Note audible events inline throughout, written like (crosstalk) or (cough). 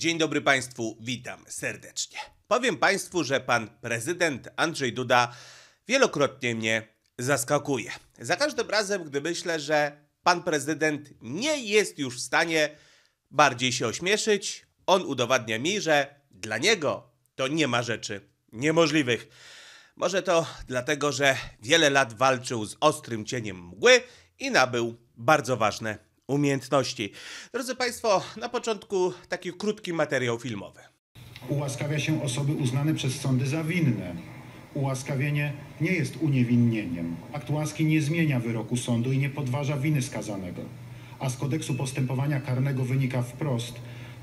Dzień dobry Państwu, witam serdecznie. Powiem Państwu, że pan prezydent Andrzej Duda wielokrotnie mnie zaskakuje. Za każdym razem, gdy myślę, że pan prezydent nie jest już w stanie bardziej się ośmieszyć, on udowadnia mi, że dla niego to nie ma rzeczy niemożliwych. Może to dlatego, że wiele lat walczył z ostrym cieniem mgły i nabył bardzo ważne umiejętności. Drodzy Państwo, na początku taki krótki materiał filmowy. Ułaskawia się osoby uznane przez sądy za winne. Ułaskawienie nie jest uniewinnieniem. Akt łaski nie zmienia wyroku sądu i nie podważa winy skazanego. A z kodeksu postępowania karnego wynika wprost,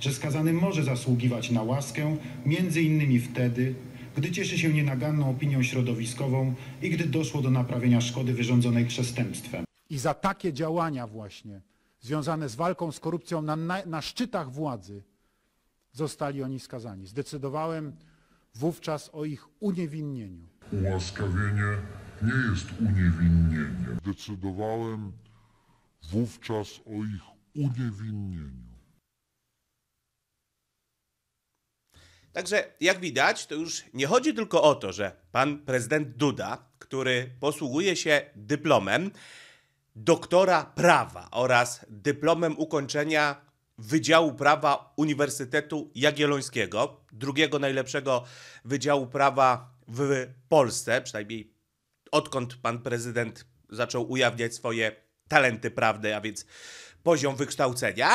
że skazany może zasługiwać na łaskę między innymi wtedy, gdy cieszy się nienaganną opinią środowiskową i gdy doszło do naprawienia szkody wyrządzonej przestępstwem. I za takie działania właśnie związane z walką z korupcją na, na, na szczytach władzy, zostali oni skazani. Zdecydowałem wówczas o ich uniewinnieniu. Ułaskawienie nie jest uniewinnieniem. Zdecydowałem wówczas o ich uniewinnieniu. Także jak widać, to już nie chodzi tylko o to, że pan prezydent Duda, który posługuje się dyplomem, doktora prawa oraz dyplomem ukończenia Wydziału Prawa Uniwersytetu Jagiellońskiego, drugiego najlepszego Wydziału Prawa w Polsce, przynajmniej odkąd pan prezydent zaczął ujawniać swoje talenty prawne, a więc poziom wykształcenia,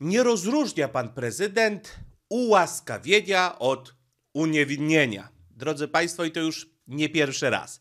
nie rozróżnia pan prezydent ułaskawienia od uniewinnienia. Drodzy Państwo, i to już nie pierwszy raz.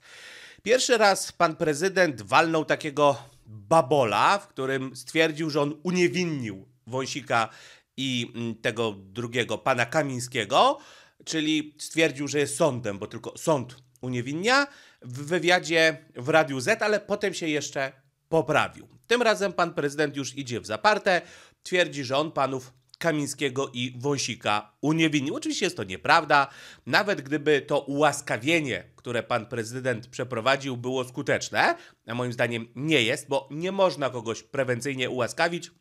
Pierwszy raz pan prezydent walnął takiego babola, w którym stwierdził, że on uniewinnił Wąsika i mm, tego drugiego pana Kamińskiego, czyli stwierdził, że jest sądem, bo tylko sąd uniewinnia w wywiadzie w Radiu Z, ale potem się jeszcze poprawił. Tym razem pan prezydent już idzie w zaparte, twierdzi, że on panów Kamińskiego i Wąsika uniewinnił. Oczywiście jest to nieprawda. Nawet gdyby to ułaskawienie, które pan prezydent przeprowadził, było skuteczne, a moim zdaniem nie jest, bo nie można kogoś prewencyjnie ułaskawić.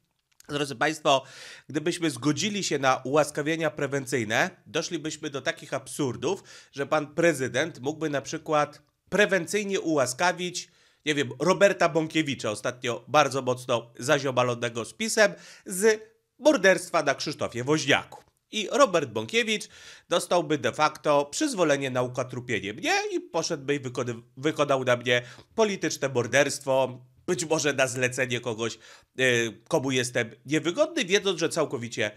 Drodzy Państwo, gdybyśmy zgodzili się na ułaskawienia prewencyjne, doszlibyśmy do takich absurdów, że pan prezydent mógłby na przykład prewencyjnie ułaskawić nie wiem, Roberta Bąkiewicza, ostatnio bardzo mocno zaziobalonego z pisem, z morderstwa na Krzysztofie Woźniaku. I Robert Bąkiewicz dostałby de facto przyzwolenie na ukatrupienie mnie i poszedłby i wykony- wykonał na mnie polityczne morderstwo, być może na zlecenie kogoś, yy, komu jestem niewygodny, wiedząc, że całkowicie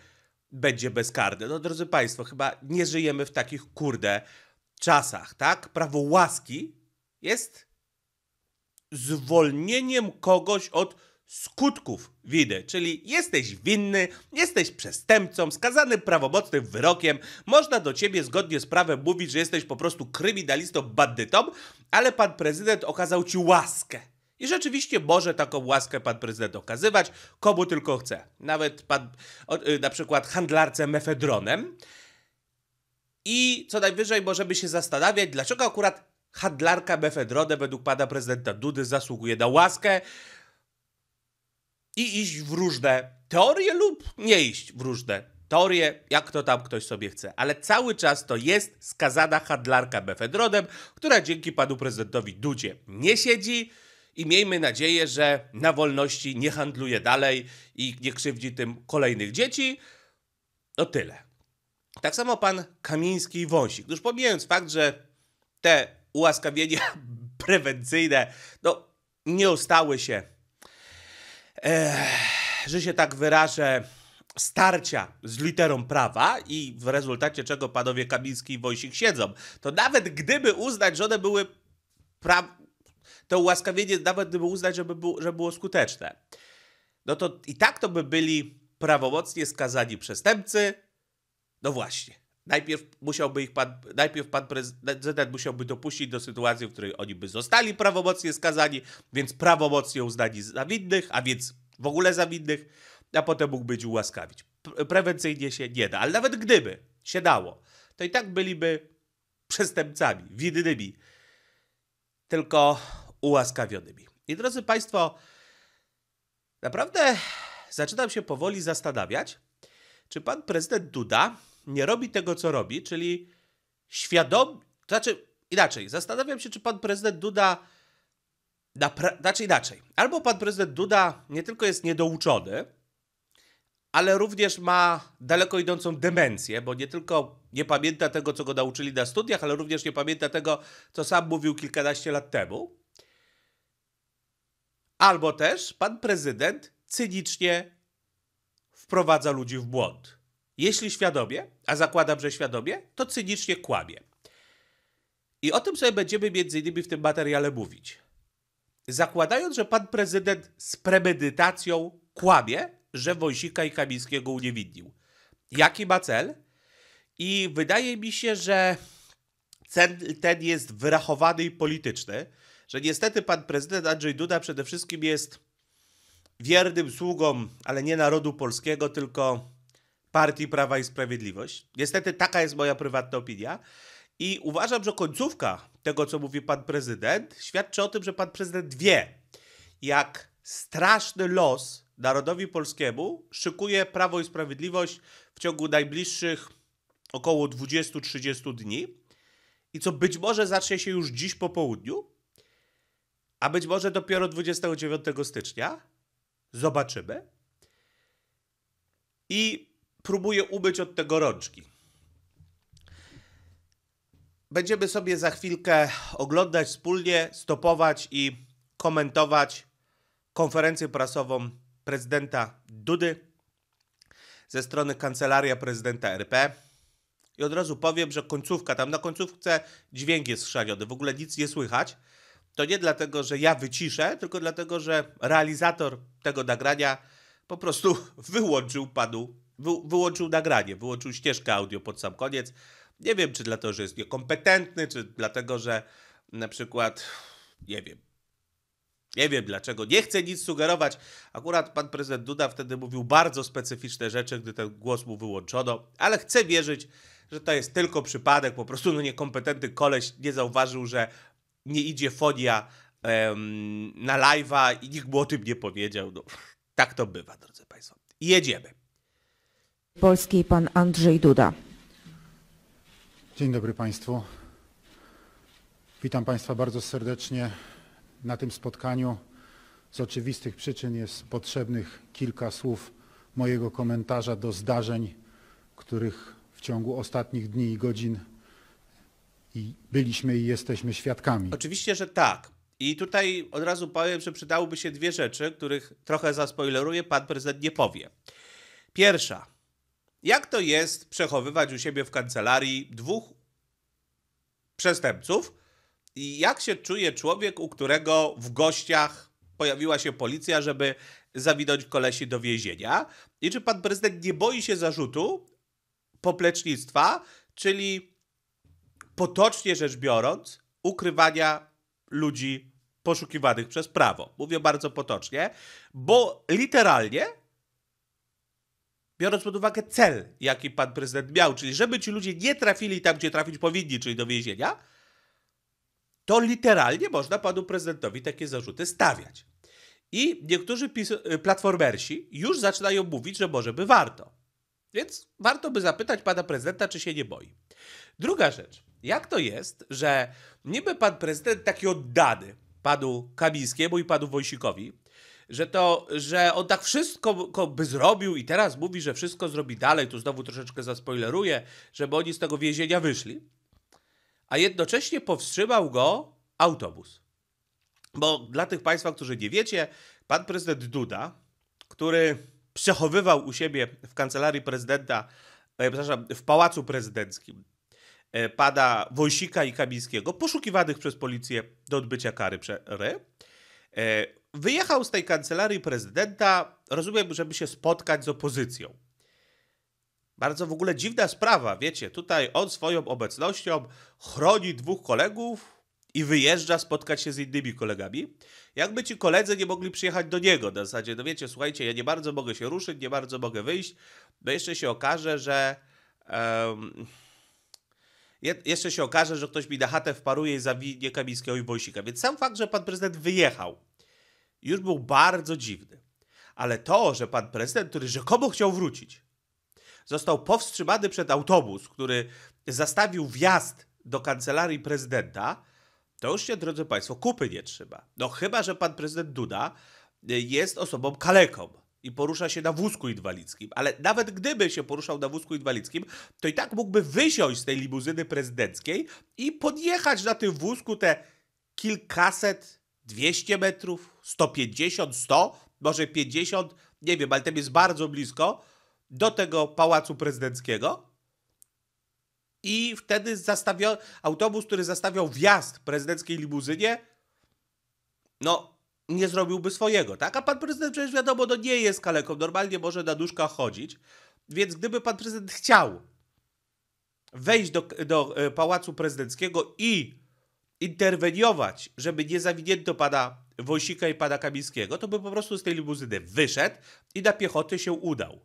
będzie bezkarny. No drodzy Państwo, chyba nie żyjemy w takich kurde czasach, tak? Prawo łaski jest zwolnieniem kogoś od skutków winy, czyli jesteś winny, jesteś przestępcą, skazany prawomocnym wyrokiem, można do ciebie zgodnie z prawem mówić, że jesteś po prostu kryminalistą, bandytą, ale pan prezydent okazał ci łaskę. I rzeczywiście może taką łaskę pan prezydent okazywać, komu tylko chce. Nawet pan, y, na przykład handlarce mefedronem. I co najwyżej możemy się zastanawiać, dlaczego akurat handlarka mefedronem według pana prezydenta Dudy zasługuje na łaskę, i iść w różne teorie lub nie iść w różne teorie, jak to tam ktoś sobie chce. Ale cały czas to jest skazana handlarka drodem która dzięki panu prezydentowi Dudzie nie siedzi i miejmy nadzieję, że na wolności nie handluje dalej i nie krzywdzi tym kolejnych dzieci. No tyle. Tak samo pan Kamiński i Wąsik. Już pomijając fakt, że te ułaskawienia (laughs) prewencyjne no, nie ostały się że się tak wyrażę, starcia z literą prawa i w rezultacie czego panowie Kamiński i Wojsik siedzą, to nawet gdyby uznać, że one były pra... to ułaskawienie nawet gdyby uznać, żeby było, że było skuteczne, no to i tak to by byli prawomocnie skazani przestępcy, no właśnie. Najpierw, musiałby ich pan, najpierw pan prezydent musiałby dopuścić do sytuacji, w której oni by zostali prawomocnie skazani, więc prawomocnie uznani za winnych, a więc w ogóle za winnych, a potem mógł być ułaskawić. Prewencyjnie się nie da, ale nawet gdyby się dało, to i tak byliby przestępcami, winnymi, tylko ułaskawionymi. I drodzy Państwo, naprawdę zaczynam się powoli zastanawiać, czy pan prezydent Duda nie robi tego, co robi, czyli świadomie, znaczy inaczej, zastanawiam się, czy pan prezydent Duda, napra- znaczy inaczej, albo pan prezydent Duda nie tylko jest niedouczony, ale również ma daleko idącą demencję, bo nie tylko nie pamięta tego, co go nauczyli na studiach, ale również nie pamięta tego, co sam mówił kilkanaście lat temu. Albo też pan prezydent cynicznie wprowadza ludzi w błąd. Jeśli świadomie, a zakładam, że świadomie, to cynicznie kłamie. I o tym sobie będziemy między innymi w tym materiale mówić. Zakładając, że pan prezydent z premedytacją kłamie, że Wąsika i Kamińskiego uniewidnił. Jaki ma cel? I wydaje mi się, że cel ten jest wyrachowany i polityczny, że niestety pan prezydent Andrzej Duda przede wszystkim jest wiernym sługą, ale nie narodu polskiego, tylko partii Prawa i Sprawiedliwość. Niestety taka jest moja prywatna opinia. I uważam, że końcówka tego, co mówi pan prezydent, świadczy o tym, że pan prezydent wie, jak straszny los narodowi polskiemu szykuje Prawo i Sprawiedliwość w ciągu najbliższych około 20-30 dni i co być może zacznie się już dziś po południu, a być może dopiero 29 stycznia. Zobaczymy. I próbuje ubyć od tego rączki. Będziemy sobie za chwilkę oglądać wspólnie, stopować i komentować konferencję prasową prezydenta Dudy ze strony Kancelaria Prezydenta RP. I od razu powiem, że końcówka, tam na końcówce dźwięk jest szaniony, w ogóle nic nie słychać. To nie dlatego, że ja wyciszę, tylko dlatego, że realizator tego nagrania po prostu (laughs) wyłączył panu wy, wyłączył nagranie, wyłączył ścieżkę audio pod sam koniec. Nie wiem, czy dlatego, że jest niekompetentny, czy dlatego, że na przykład, nie wiem, nie wiem dlaczego, nie chcę nic sugerować. Akurat pan prezydent Duda wtedy mówił bardzo specyficzne rzeczy, gdy ten głos mu wyłączono, ale chcę wierzyć, że to jest tylko przypadek, po prostu no niekompetentny koleś nie zauważył, że nie idzie fonia em, na live'a i nikt mu o tym nie powiedział. No, tak to bywa, drodzy Państwo. Jedziemy. Polskiej pan Andrzej Duda. Dzień dobry Państwu. Witam Państwa bardzo serdecznie na tym spotkaniu. Z oczywistych przyczyn jest potrzebnych kilka słów mojego komentarza do zdarzeń, których w ciągu ostatnich dni i godzin i byliśmy i jesteśmy świadkami. Oczywiście, że tak. I tutaj od razu powiem, że przydałyby się dwie rzeczy, których trochę zaspoileruję, pan prezydent nie powie. Pierwsza, jak to jest przechowywać u siebie w kancelarii dwóch przestępców? I jak się czuje człowiek, u którego w gościach pojawiła się policja, żeby zawinąć kolesi do więzienia? I czy pan prezydent nie boi się zarzutu poplecznictwa, czyli potocznie rzecz biorąc, ukrywania ludzi poszukiwanych przez prawo? Mówię bardzo potocznie, bo literalnie biorąc pod uwagę cel, jaki pan prezydent miał, czyli żeby ci ludzie nie trafili tam, gdzie trafić powinni, czyli do więzienia, to literalnie można panu prezydentowi takie zarzuty stawiać. I niektórzy y, platformersi już zaczynają mówić, że może by warto. Więc warto by zapytać pana prezydenta, czy się nie boi. Druga rzecz. Jak to jest, że niby pan prezydent taki oddany panu Kamińskiemu i panu Wojsikowi, że to, że on tak wszystko by zrobił i teraz mówi, że wszystko zrobi dalej, tu znowu troszeczkę zaspoileruję, żeby oni z tego więzienia wyszli, a jednocześnie powstrzymał go autobus. Bo dla tych Państwa, którzy nie wiecie, pan prezydent Duda, który przechowywał u siebie w kancelarii prezydenta, e, przepraszam, w pałacu prezydenckim e, pada Wojsika i Kamińskiego, poszukiwanych przez policję do odbycia kary, e, wyjechał z tej kancelarii prezydenta, rozumiem, żeby się spotkać z opozycją. Bardzo w ogóle dziwna sprawa, wiecie, tutaj on swoją obecnością chroni dwóch kolegów i wyjeżdża spotkać się z innymi kolegami. Jakby ci koledzy nie mogli przyjechać do niego na zasadzie, no wiecie, słuchajcie, ja nie bardzo mogę się ruszyć, nie bardzo mogę wyjść, bo no jeszcze się okaże, że... Um, je, jeszcze się okaże, że ktoś mi na chatę wparuje i zawinie Kamińskiego i Wojsika. Więc sam fakt, że pan prezydent wyjechał już był bardzo dziwny. Ale to, że pan prezydent, który rzekomo chciał wrócić, został powstrzymany przed autobus, który zastawił wjazd do kancelarii prezydenta, to już się, drodzy Państwo, kupy nie trzyma. No chyba, że pan prezydent Duda y, jest osobą kaleką i porusza się na wózku inwalidzkim, ale nawet gdyby się poruszał na wózku inwalidzkim, to i tak mógłby wysiąść z tej limuzyny prezydenckiej i podjechać na tym wózku te kilkaset 200 metrów, 150, 100, może 50, nie wiem, ale tam jest bardzo blisko do tego pałacu prezydenckiego. I wtedy autobus, który zastawiał wjazd prezydenckiej limuzynie, no nie zrobiłby swojego, tak? A pan prezydent przecież wiadomo, no nie jest kaleką, normalnie może na duszka chodzić, więc gdyby pan prezydent chciał wejść do, do e, Pałacu Prezydenckiego i interweniować, żeby nie zawinięto pana Wojsika i pana Kamińskiego, to by po prostu z tej limuzyny wyszedł i na piechotę się udał.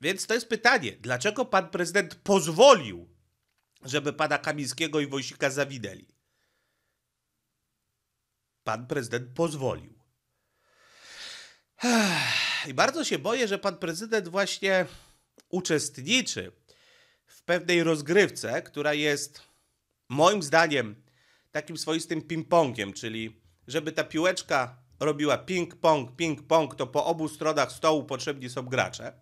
Więc to jest pytanie, dlaczego pan prezydent pozwolił, żeby pana Kamińskiego i Wojsika zawinęli? Pan prezydent pozwolił. I bardzo się boję, że pan prezydent właśnie uczestniczy pewnej rozgrywce, która jest moim zdaniem takim swoistym ping-pongiem, czyli żeby ta piłeczka robiła ping-pong, ping-pong, to po obu stronach stołu potrzebni są gracze.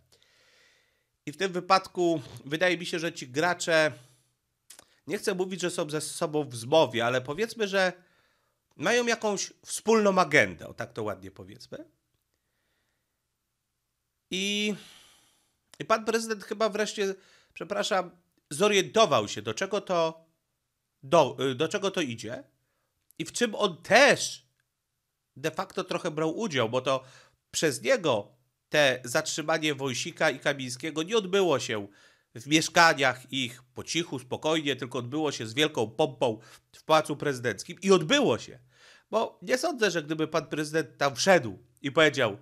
I w tym wypadku wydaje mi się, że ci gracze, nie chcę mówić, że są ze sobą w zmowie, ale powiedzmy, że mają jakąś wspólną agendę, o tak to ładnie powiedzmy. I, i pan prezydent chyba wreszcie przepraszam, zorientował się, do czego to, do, y, do czego to idzie i w czym on też de facto trochę brał udział, bo to przez niego te zatrzymanie Wojsika i Kamińskiego nie odbyło się w mieszkaniach ich po cichu, spokojnie, tylko odbyło się z wielką pompą w Pałacu Prezydenckim i odbyło się. Bo nie sądzę, że gdyby pan prezydent tam wszedł i powiedział: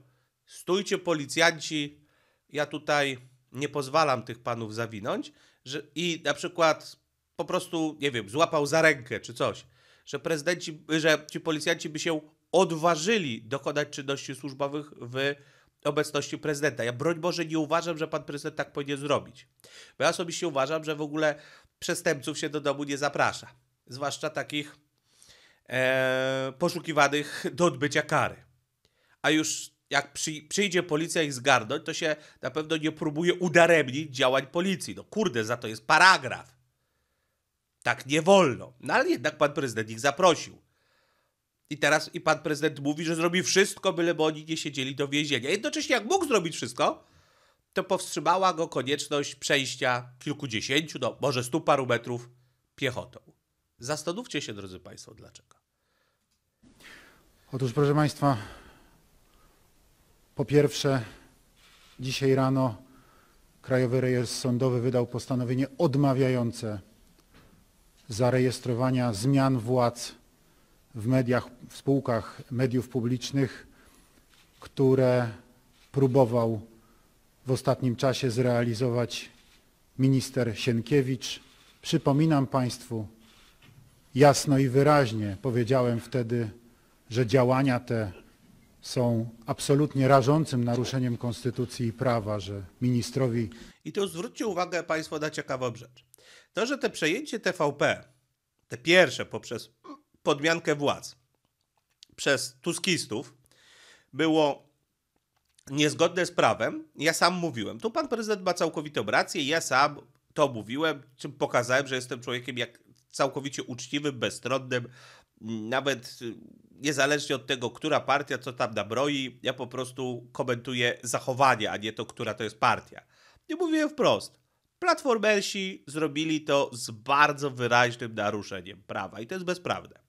Stójcie policjanci, ja tutaj nie pozwalam tych panów zawinąć że, i na przykład po prostu, nie wiem, złapał za rękę czy coś, że prezydenci, że ci policjanci by się odważyli dokonać czynności służbowych w obecności prezydenta. Ja broń Boże nie uważam, że pan prezydent tak powinien zrobić. Bo ja osobiście uważam, że w ogóle przestępców się do domu nie zaprasza. Zwłaszcza takich e, poszukiwanych do odbycia kary. A już jak przy, przyjdzie policja ich zgarnąć, to się na pewno nie próbuje udaremnić działań policji. No kurde, za to jest paragraf. Tak nie wolno. No ale jednak pan prezydent ich zaprosił. I teraz i pan prezydent mówi, że zrobi wszystko, byleby oni nie siedzieli do więzienia. Jednocześnie jak mógł zrobić wszystko, to powstrzymała go konieczność przejścia kilkudziesięciu, no może stu paru metrów piechotą. Zastanówcie się, drodzy Państwo, dlaczego. Otóż, proszę Państwa, po pierwsze, dzisiaj rano Krajowy Rejestr Sądowy wydał postanowienie odmawiające zarejestrowania zmian władz w mediach, w spółkach mediów publicznych, które próbował w ostatnim czasie zrealizować minister Sienkiewicz. Przypominam Państwu, jasno i wyraźnie powiedziałem wtedy, że działania te są absolutnie rażącym naruszeniem konstytucji i prawa, że ministrowi. I tu zwróćcie uwagę Państwo na ciekawą rzecz. To, że te przejęcie TVP, te pierwsze poprzez podmiankę władz przez tuskistów, było niezgodne z prawem, ja sam mówiłem. Tu pan prezydent ma całkowitą rację, ja sam to mówiłem, czym pokazałem, że jestem człowiekiem jak całkowicie uczciwym, bezstronnym, nawet y, niezależnie od tego, która partia co tam nabroi, ja po prostu komentuję zachowanie, a nie to, która to jest partia. Nie mówiłem wprost. Platformersi zrobili to z bardzo wyraźnym naruszeniem prawa i to jest bezprawne.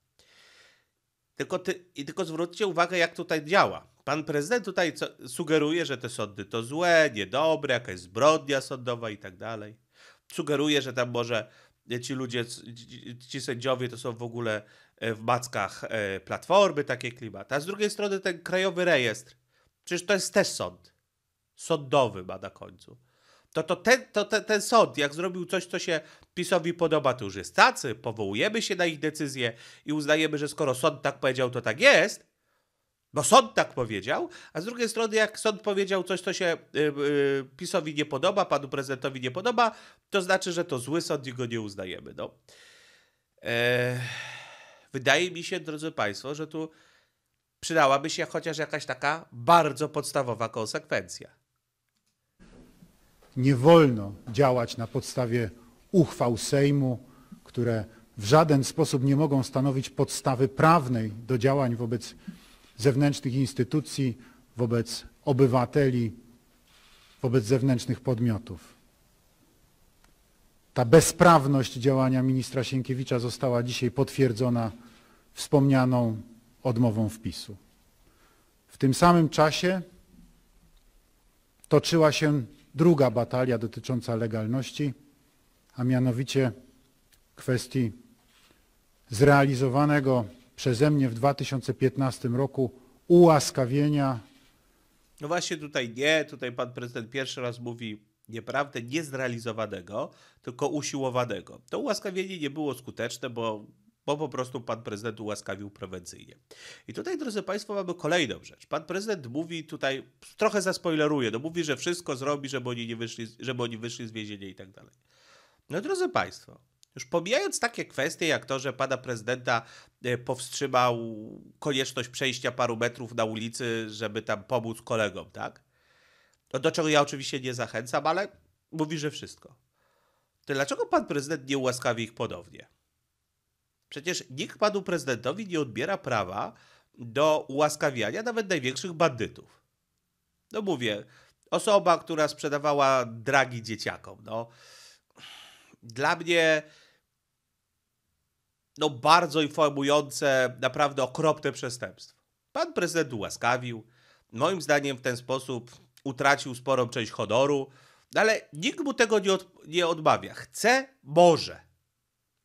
Tylko, ty, i tylko zwróćcie uwagę, jak tutaj działa. Pan prezydent tutaj sugeruje, że te sądy to złe, niedobre, jakaś zbrodnia sądowa i tak dalej. Sugeruje, że tam może ci ludzie, ci sędziowie to są w ogóle E, w backach e, Platformy, takie klimaty. A z drugiej strony ten krajowy rejestr, przecież to jest też sąd. Sądowy ma na końcu. To, to, ten, to ten, ten sąd, jak zrobił coś, co się PiSowi podoba, to już jest tacy, powołujemy się na ich decyzję i uznajemy, że skoro sąd tak powiedział, to tak jest, bo no sąd tak powiedział, a z drugiej strony, jak sąd powiedział coś, co się yy, yy, PiSowi nie podoba, panu prezydentowi nie podoba, to znaczy, że to zły sąd i go nie uznajemy. No. Eee... Wydaje mi się, drodzy Państwo, że tu przydałaby się chociaż jakaś taka bardzo podstawowa konsekwencja. Nie wolno działać na podstawie uchwał Sejmu, które w żaden sposób nie mogą stanowić podstawy prawnej do działań wobec zewnętrznych instytucji, wobec obywateli, wobec zewnętrznych podmiotów. Ta bezprawność działania ministra Sienkiewicza została dzisiaj potwierdzona wspomnianą odmową wpisu. W tym samym czasie toczyła się druga batalia dotycząca legalności, a mianowicie kwestii zrealizowanego przeze mnie w 2015 roku ułaskawienia. No właśnie tutaj nie, tutaj pan prezydent pierwszy raz mówi nieprawdę, nie zrealizowanego, tylko usiłowanego. To ułaskawienie nie było skuteczne, bo bo po prostu pan prezydent ułaskawił prewencyjnie. I tutaj, drodzy Państwo, mamy kolejną rzecz. Pan prezydent mówi tutaj, trochę zaspoileruje, no mówi, że wszystko zrobi, żeby oni, nie wyszli, żeby oni wyszli z więzienia i tak dalej. No drodzy Państwo, już pomijając takie kwestie jak to, że pana prezydenta e, powstrzymał konieczność przejścia paru metrów na ulicy, żeby tam pomóc kolegom, tak? No do czego ja oczywiście nie zachęcam, ale mówi, że wszystko. To dlaczego pan prezydent nie ułaskawi ich podobnie? Przecież nikt panu prezydentowi nie odbiera prawa do ułaskawiania nawet największych bandytów. No mówię, osoba, która sprzedawała dragi dzieciakom, no dla mnie no bardzo informujące, naprawdę okropne przestępstwo. Pan prezydent ułaskawił, moim zdaniem w ten sposób utracił sporą część honoru, no, ale nikt mu tego nie, od, nie odmawia. Chce, może.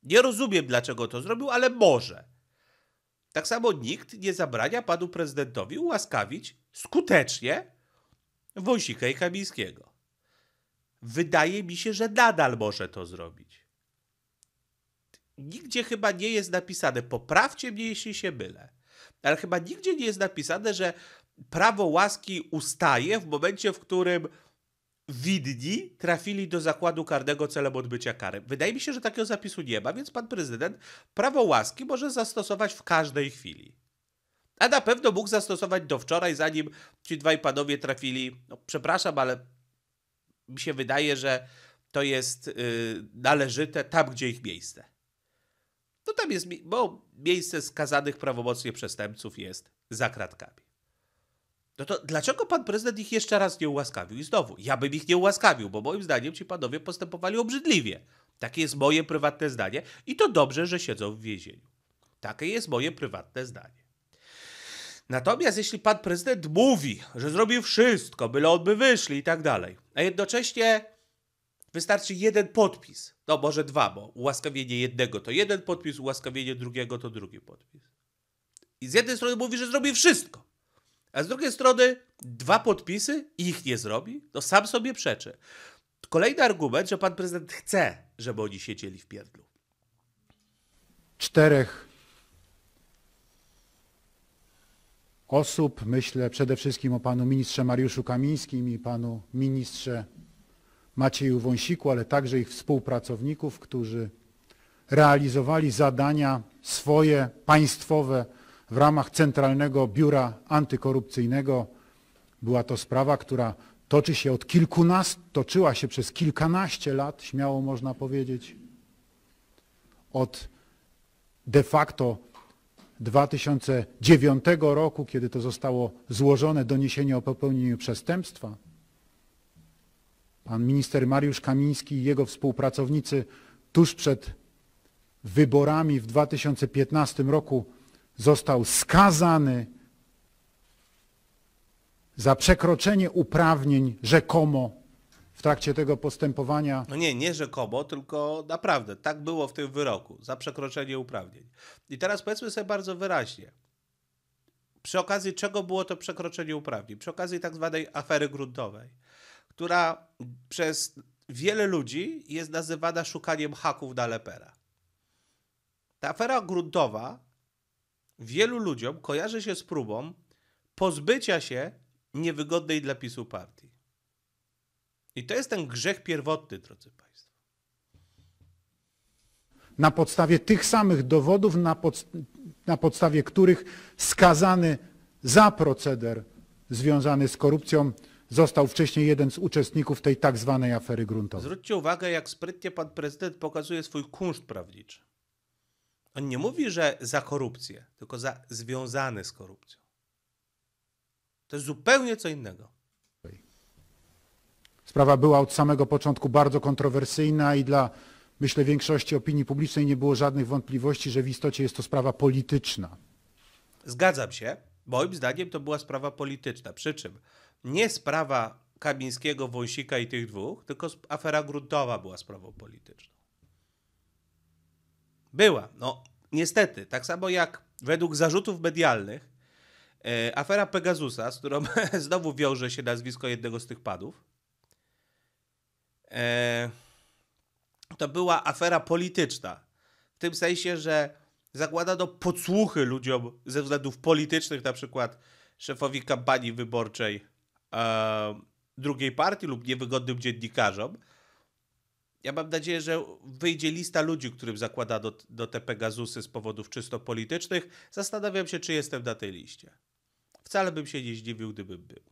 Nie rozumiem, dlaczego to zrobił, ale może. Tak samo nikt nie zabrania panu prezydentowi ułaskawić skutecznie Wąsika i Kamińskiego. Wydaje mi się, że nadal może to zrobić. Nigdzie chyba nie jest napisane, poprawcie mnie, jeśli się mylę, ale chyba nigdzie nie jest napisane, że prawo łaski ustaje w momencie, w którym widni trafili do zakładu karnego celem odbycia kary. Wydaje mi się, że takiego zapisu nie ma, więc pan prezydent prawo łaski może zastosować w każdej chwili. A na pewno mógł zastosować do wczoraj, zanim ci dwaj panowie trafili. No, przepraszam, ale mi się wydaje, że to jest yy, należyte tam, gdzie ich miejsce. No tam jest, bo miejsce skazanych prawomocnie przestępców jest za kratkami. No to dlaczego pan prezydent ich jeszcze raz nie ułaskawił? I znowu, ja bym ich nie ułaskawił, bo moim zdaniem ci panowie postępowali obrzydliwie. Takie jest moje prywatne zdanie i to dobrze, że siedzą w więzieniu. Takie jest moje prywatne zdanie. Natomiast jeśli pan prezydent mówi, że zrobił wszystko, byle on by wyszli i tak dalej, a jednocześnie wystarczy jeden podpis, no może dwa, bo ułaskawienie jednego to jeden podpis, ułaskawienie drugiego to drugi podpis. I z jednej strony mówi, że zrobi wszystko, a z drugiej strony dwa podpisy i ich nie zrobi, to sam sobie przeczy. Kolejny argument, że pan prezydent chce, żeby oni siedzieli w pierdlu. Czterech osób, myślę przede wszystkim o panu ministrze Mariuszu Kamińskim i panu ministrze Macieju Wąsiku, ale także ich współpracowników, którzy realizowali zadania swoje, państwowe, w ramach Centralnego Biura Antykorupcyjnego. Była to sprawa, która toczy się od kilkunastu, toczyła się przez kilkanaście lat, śmiało można powiedzieć, od de facto 2009 roku, kiedy to zostało złożone doniesienie o popełnieniu przestępstwa. Pan minister Mariusz Kamiński i jego współpracownicy tuż przed wyborami w 2015 roku został skazany za przekroczenie uprawnień rzekomo w trakcie tego postępowania. No nie, nie rzekomo, tylko naprawdę tak było w tym wyroku za przekroczenie uprawnień. I teraz powiedzmy sobie bardzo wyraźnie. Przy okazji czego było to przekroczenie uprawnień? Przy okazji tak zwanej afery gruntowej, która przez wiele ludzi jest nazywana szukaniem haków na lepera. Ta afera gruntowa wielu ludziom kojarzy się z próbą pozbycia się niewygodnej dla PiSu partii. I to jest ten grzech pierwotny, drodzy Państwo. Na podstawie tych samych dowodów, na, pod, na podstawie których skazany za proceder związany z korupcją został wcześniej jeden z uczestników tej tak zwanej afery gruntowej. Zwróćcie uwagę, jak sprytnie pan prezydent pokazuje swój kunszt prawniczy. On nie mówi, że za korupcję, tylko za związany z korupcją. To jest zupełnie co innego. Sprawa była od samego początku bardzo kontrowersyjna i dla, myślę, większości opinii publicznej nie było żadnych wątpliwości, że w istocie jest to sprawa polityczna. Zgadzam się. Moim zdaniem to była sprawa polityczna. Przy czym nie sprawa Kamińskiego, Wąsika i tych dwóch, tylko afera gruntowa była sprawą polityczną. Była. No, niestety. Tak samo jak według zarzutów medialnych e, afera Pegasusa, z którą (laughs) znowu wiąże się nazwisko jednego z tych padów, e, to była afera polityczna. W tym sensie, że zakładano podsłuchy ludziom ze względów politycznych, na przykład szefowi kampanii wyborczej e, drugiej partii lub niewygodnym dziennikarzom, ja mam nadzieję, że wyjdzie lista ludzi, którym zakłada do, do te Pegazusy z powodów czysto politycznych. Zastanawiam się, czy jestem na tej liście. Wcale bym się nie zdziwił, gdybym był.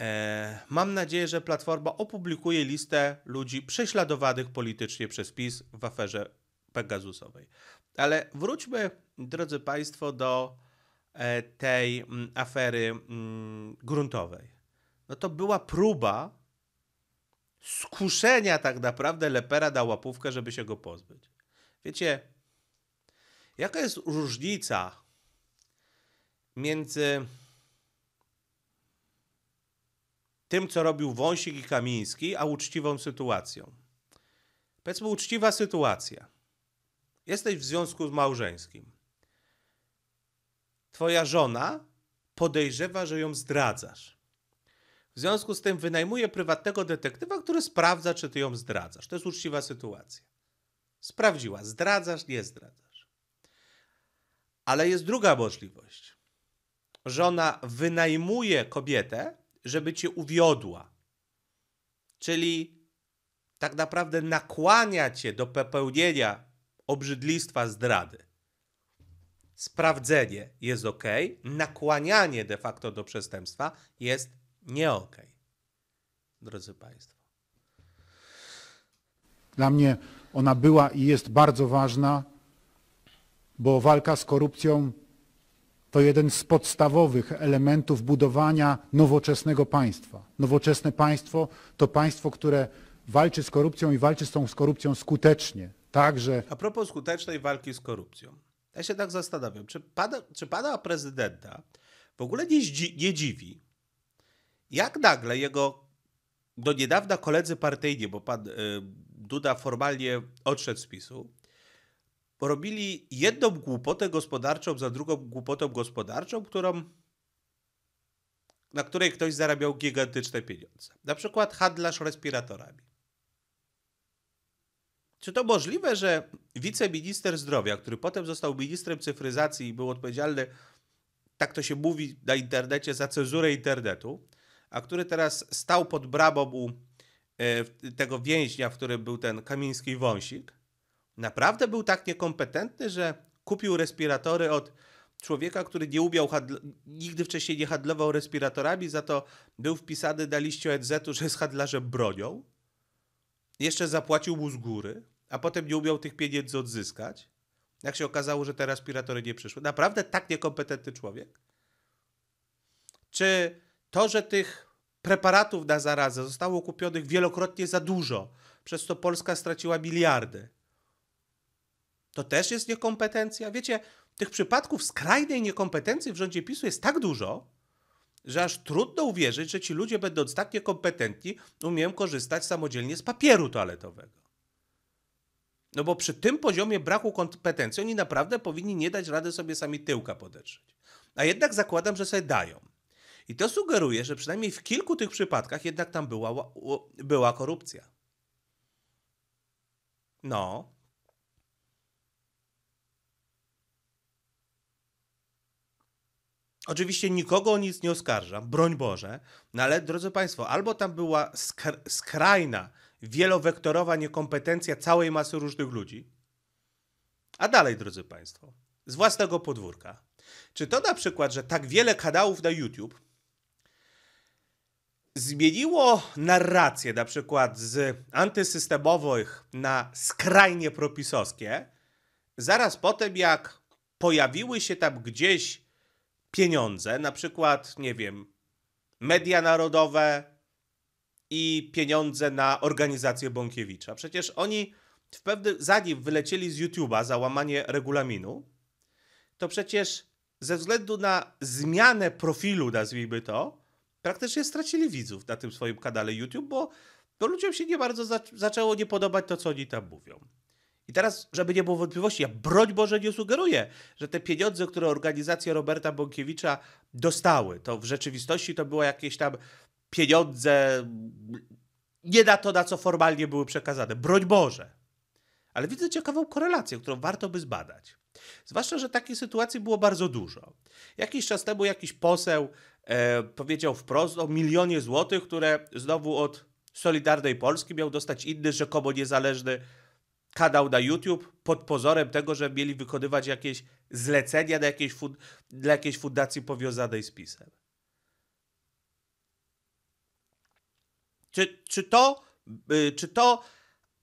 E, mam nadzieję, że Platforma opublikuje listę ludzi prześladowanych politycznie przez PiS w aferze Pegasusowej. Ale wróćmy, drodzy Państwo, do e, tej mm, afery mm, gruntowej. No to była próba skuszenia tak naprawdę Lepera da łapówkę, żeby się go pozbyć. Wiecie, jaka jest różnica między tym, co robił Wąsik i Kamiński, a uczciwą sytuacją? Powiedzmy, uczciwa sytuacja. Jesteś w związku z małżeńskim. Twoja żona podejrzewa, że ją zdradzasz. W związku z tym wynajmuje prywatnego detektywa, który sprawdza, czy ty ją zdradzasz. To jest uczciwa sytuacja. Sprawdziła, zdradzasz, nie zdradzasz. Ale jest druga możliwość. Żona wynajmuje kobietę, żeby cię uwiodła. Czyli tak naprawdę nakłania cię do popełnienia obrzydlistwa zdrady. Sprawdzenie jest ok, nakłanianie de facto do przestępstwa jest nie okej, okay, drodzy Państwo. Dla mnie ona była i jest bardzo ważna, bo walka z korupcją to jeden z podstawowych elementów budowania nowoczesnego państwa. Nowoczesne państwo to państwo, które walczy z korupcją i walczy z tą korupcją skutecznie. Także... A propos skutecznej walki z korupcją. Ja się tak zastanawiam, czy pana, czy pana prezydenta w ogóle nie, nie dziwi, jak nagle jego do niedawna koledzy partyjni, bo pan y, Duda formalnie odszedł z PiSu, robili jedną głupotę gospodarczą za drugą głupotą gospodarczą, którą, na której ktoś zarabiał gigantyczne pieniądze. Na przykład handlarz respiratorami. Czy to możliwe, że wiceminister zdrowia, który potem został ministrem cyfryzacji i był odpowiedzialny, tak to się mówi na internecie, za cenzurę internetu, a który teraz stał pod brabą u e, tego więźnia, w którym był ten kamiński wąsik, naprawdę był tak niekompetentny, że kupił respiratory od człowieka, który nie umiał, nigdy wcześniej nie handlował respiratorami, za to był wpisany na liście ONZ-u, że jest handlarzem bronią. Jeszcze zapłacił mu z góry, a potem nie umiał tych pieniędzy odzyskać. Jak się okazało, że te respiratory nie przyszły. Naprawdę tak niekompetentny człowiek? Czy to, że tych preparatów na zarazę zostało kupionych wielokrotnie za dużo, przez co Polska straciła miliardy. To też jest niekompetencja. Wiecie, tych przypadków skrajnej niekompetencji w rządzie PiSu jest tak dużo, że aż trudno uwierzyć, że ci ludzie, będąc tak niekompetentni, umieją korzystać samodzielnie z papieru toaletowego. No bo przy tym poziomie braku kompetencji oni naprawdę powinni nie dać rady sobie sami tyłka podetrzeć. A jednak zakładam, że sobie dają. I to sugeruje, że przynajmniej w kilku tych przypadkach jednak tam była, była korupcja. No. Oczywiście nikogo o nic nie oskarżam, broń Boże, no ale drodzy Państwo, albo tam była skr skrajna, wielowektorowa niekompetencja całej masy różnych ludzi, a dalej, drodzy Państwo, z własnego podwórka. Czy to na przykład, że tak wiele kanałów na YouTube zmieniło narrację na przykład z antysystemowych na skrajnie propisowskie, zaraz po tym, jak pojawiły się tam gdzieś pieniądze, na przykład, nie wiem, media narodowe i pieniądze na organizację Bąkiewicza. Przecież oni w pewnym, zanim wylecieli z YouTube'a za łamanie regulaminu, to przecież ze względu na zmianę profilu, nazwijmy to, praktycznie stracili widzów na tym swoim kanale YouTube, bo, bo ludziom się nie bardzo zaczęło nie podobać to, co oni tam mówią. I teraz, żeby nie było wątpliwości, ja broń Boże nie sugeruję, że te pieniądze, które organizacje Roberta Bąkiewicza dostały, to w rzeczywistości to były jakieś tam pieniądze nie na to, na co formalnie były przekazane. Broń Boże. Ale widzę ciekawą korelację, którą warto by zbadać. Zwłaszcza, że takich sytuacji było bardzo dużo. Jakiś czas temu jakiś poseł e, powiedział wprost o milionie złotych, które znowu od Solidarnej Polski miał dostać inny rzekomo niezależny kanał na YouTube pod pozorem tego, że mieli wykonywać jakieś zlecenia dla jakiejś, dla jakiejś fundacji powiązanej z PiSem. Czy, czy to, y, czy to,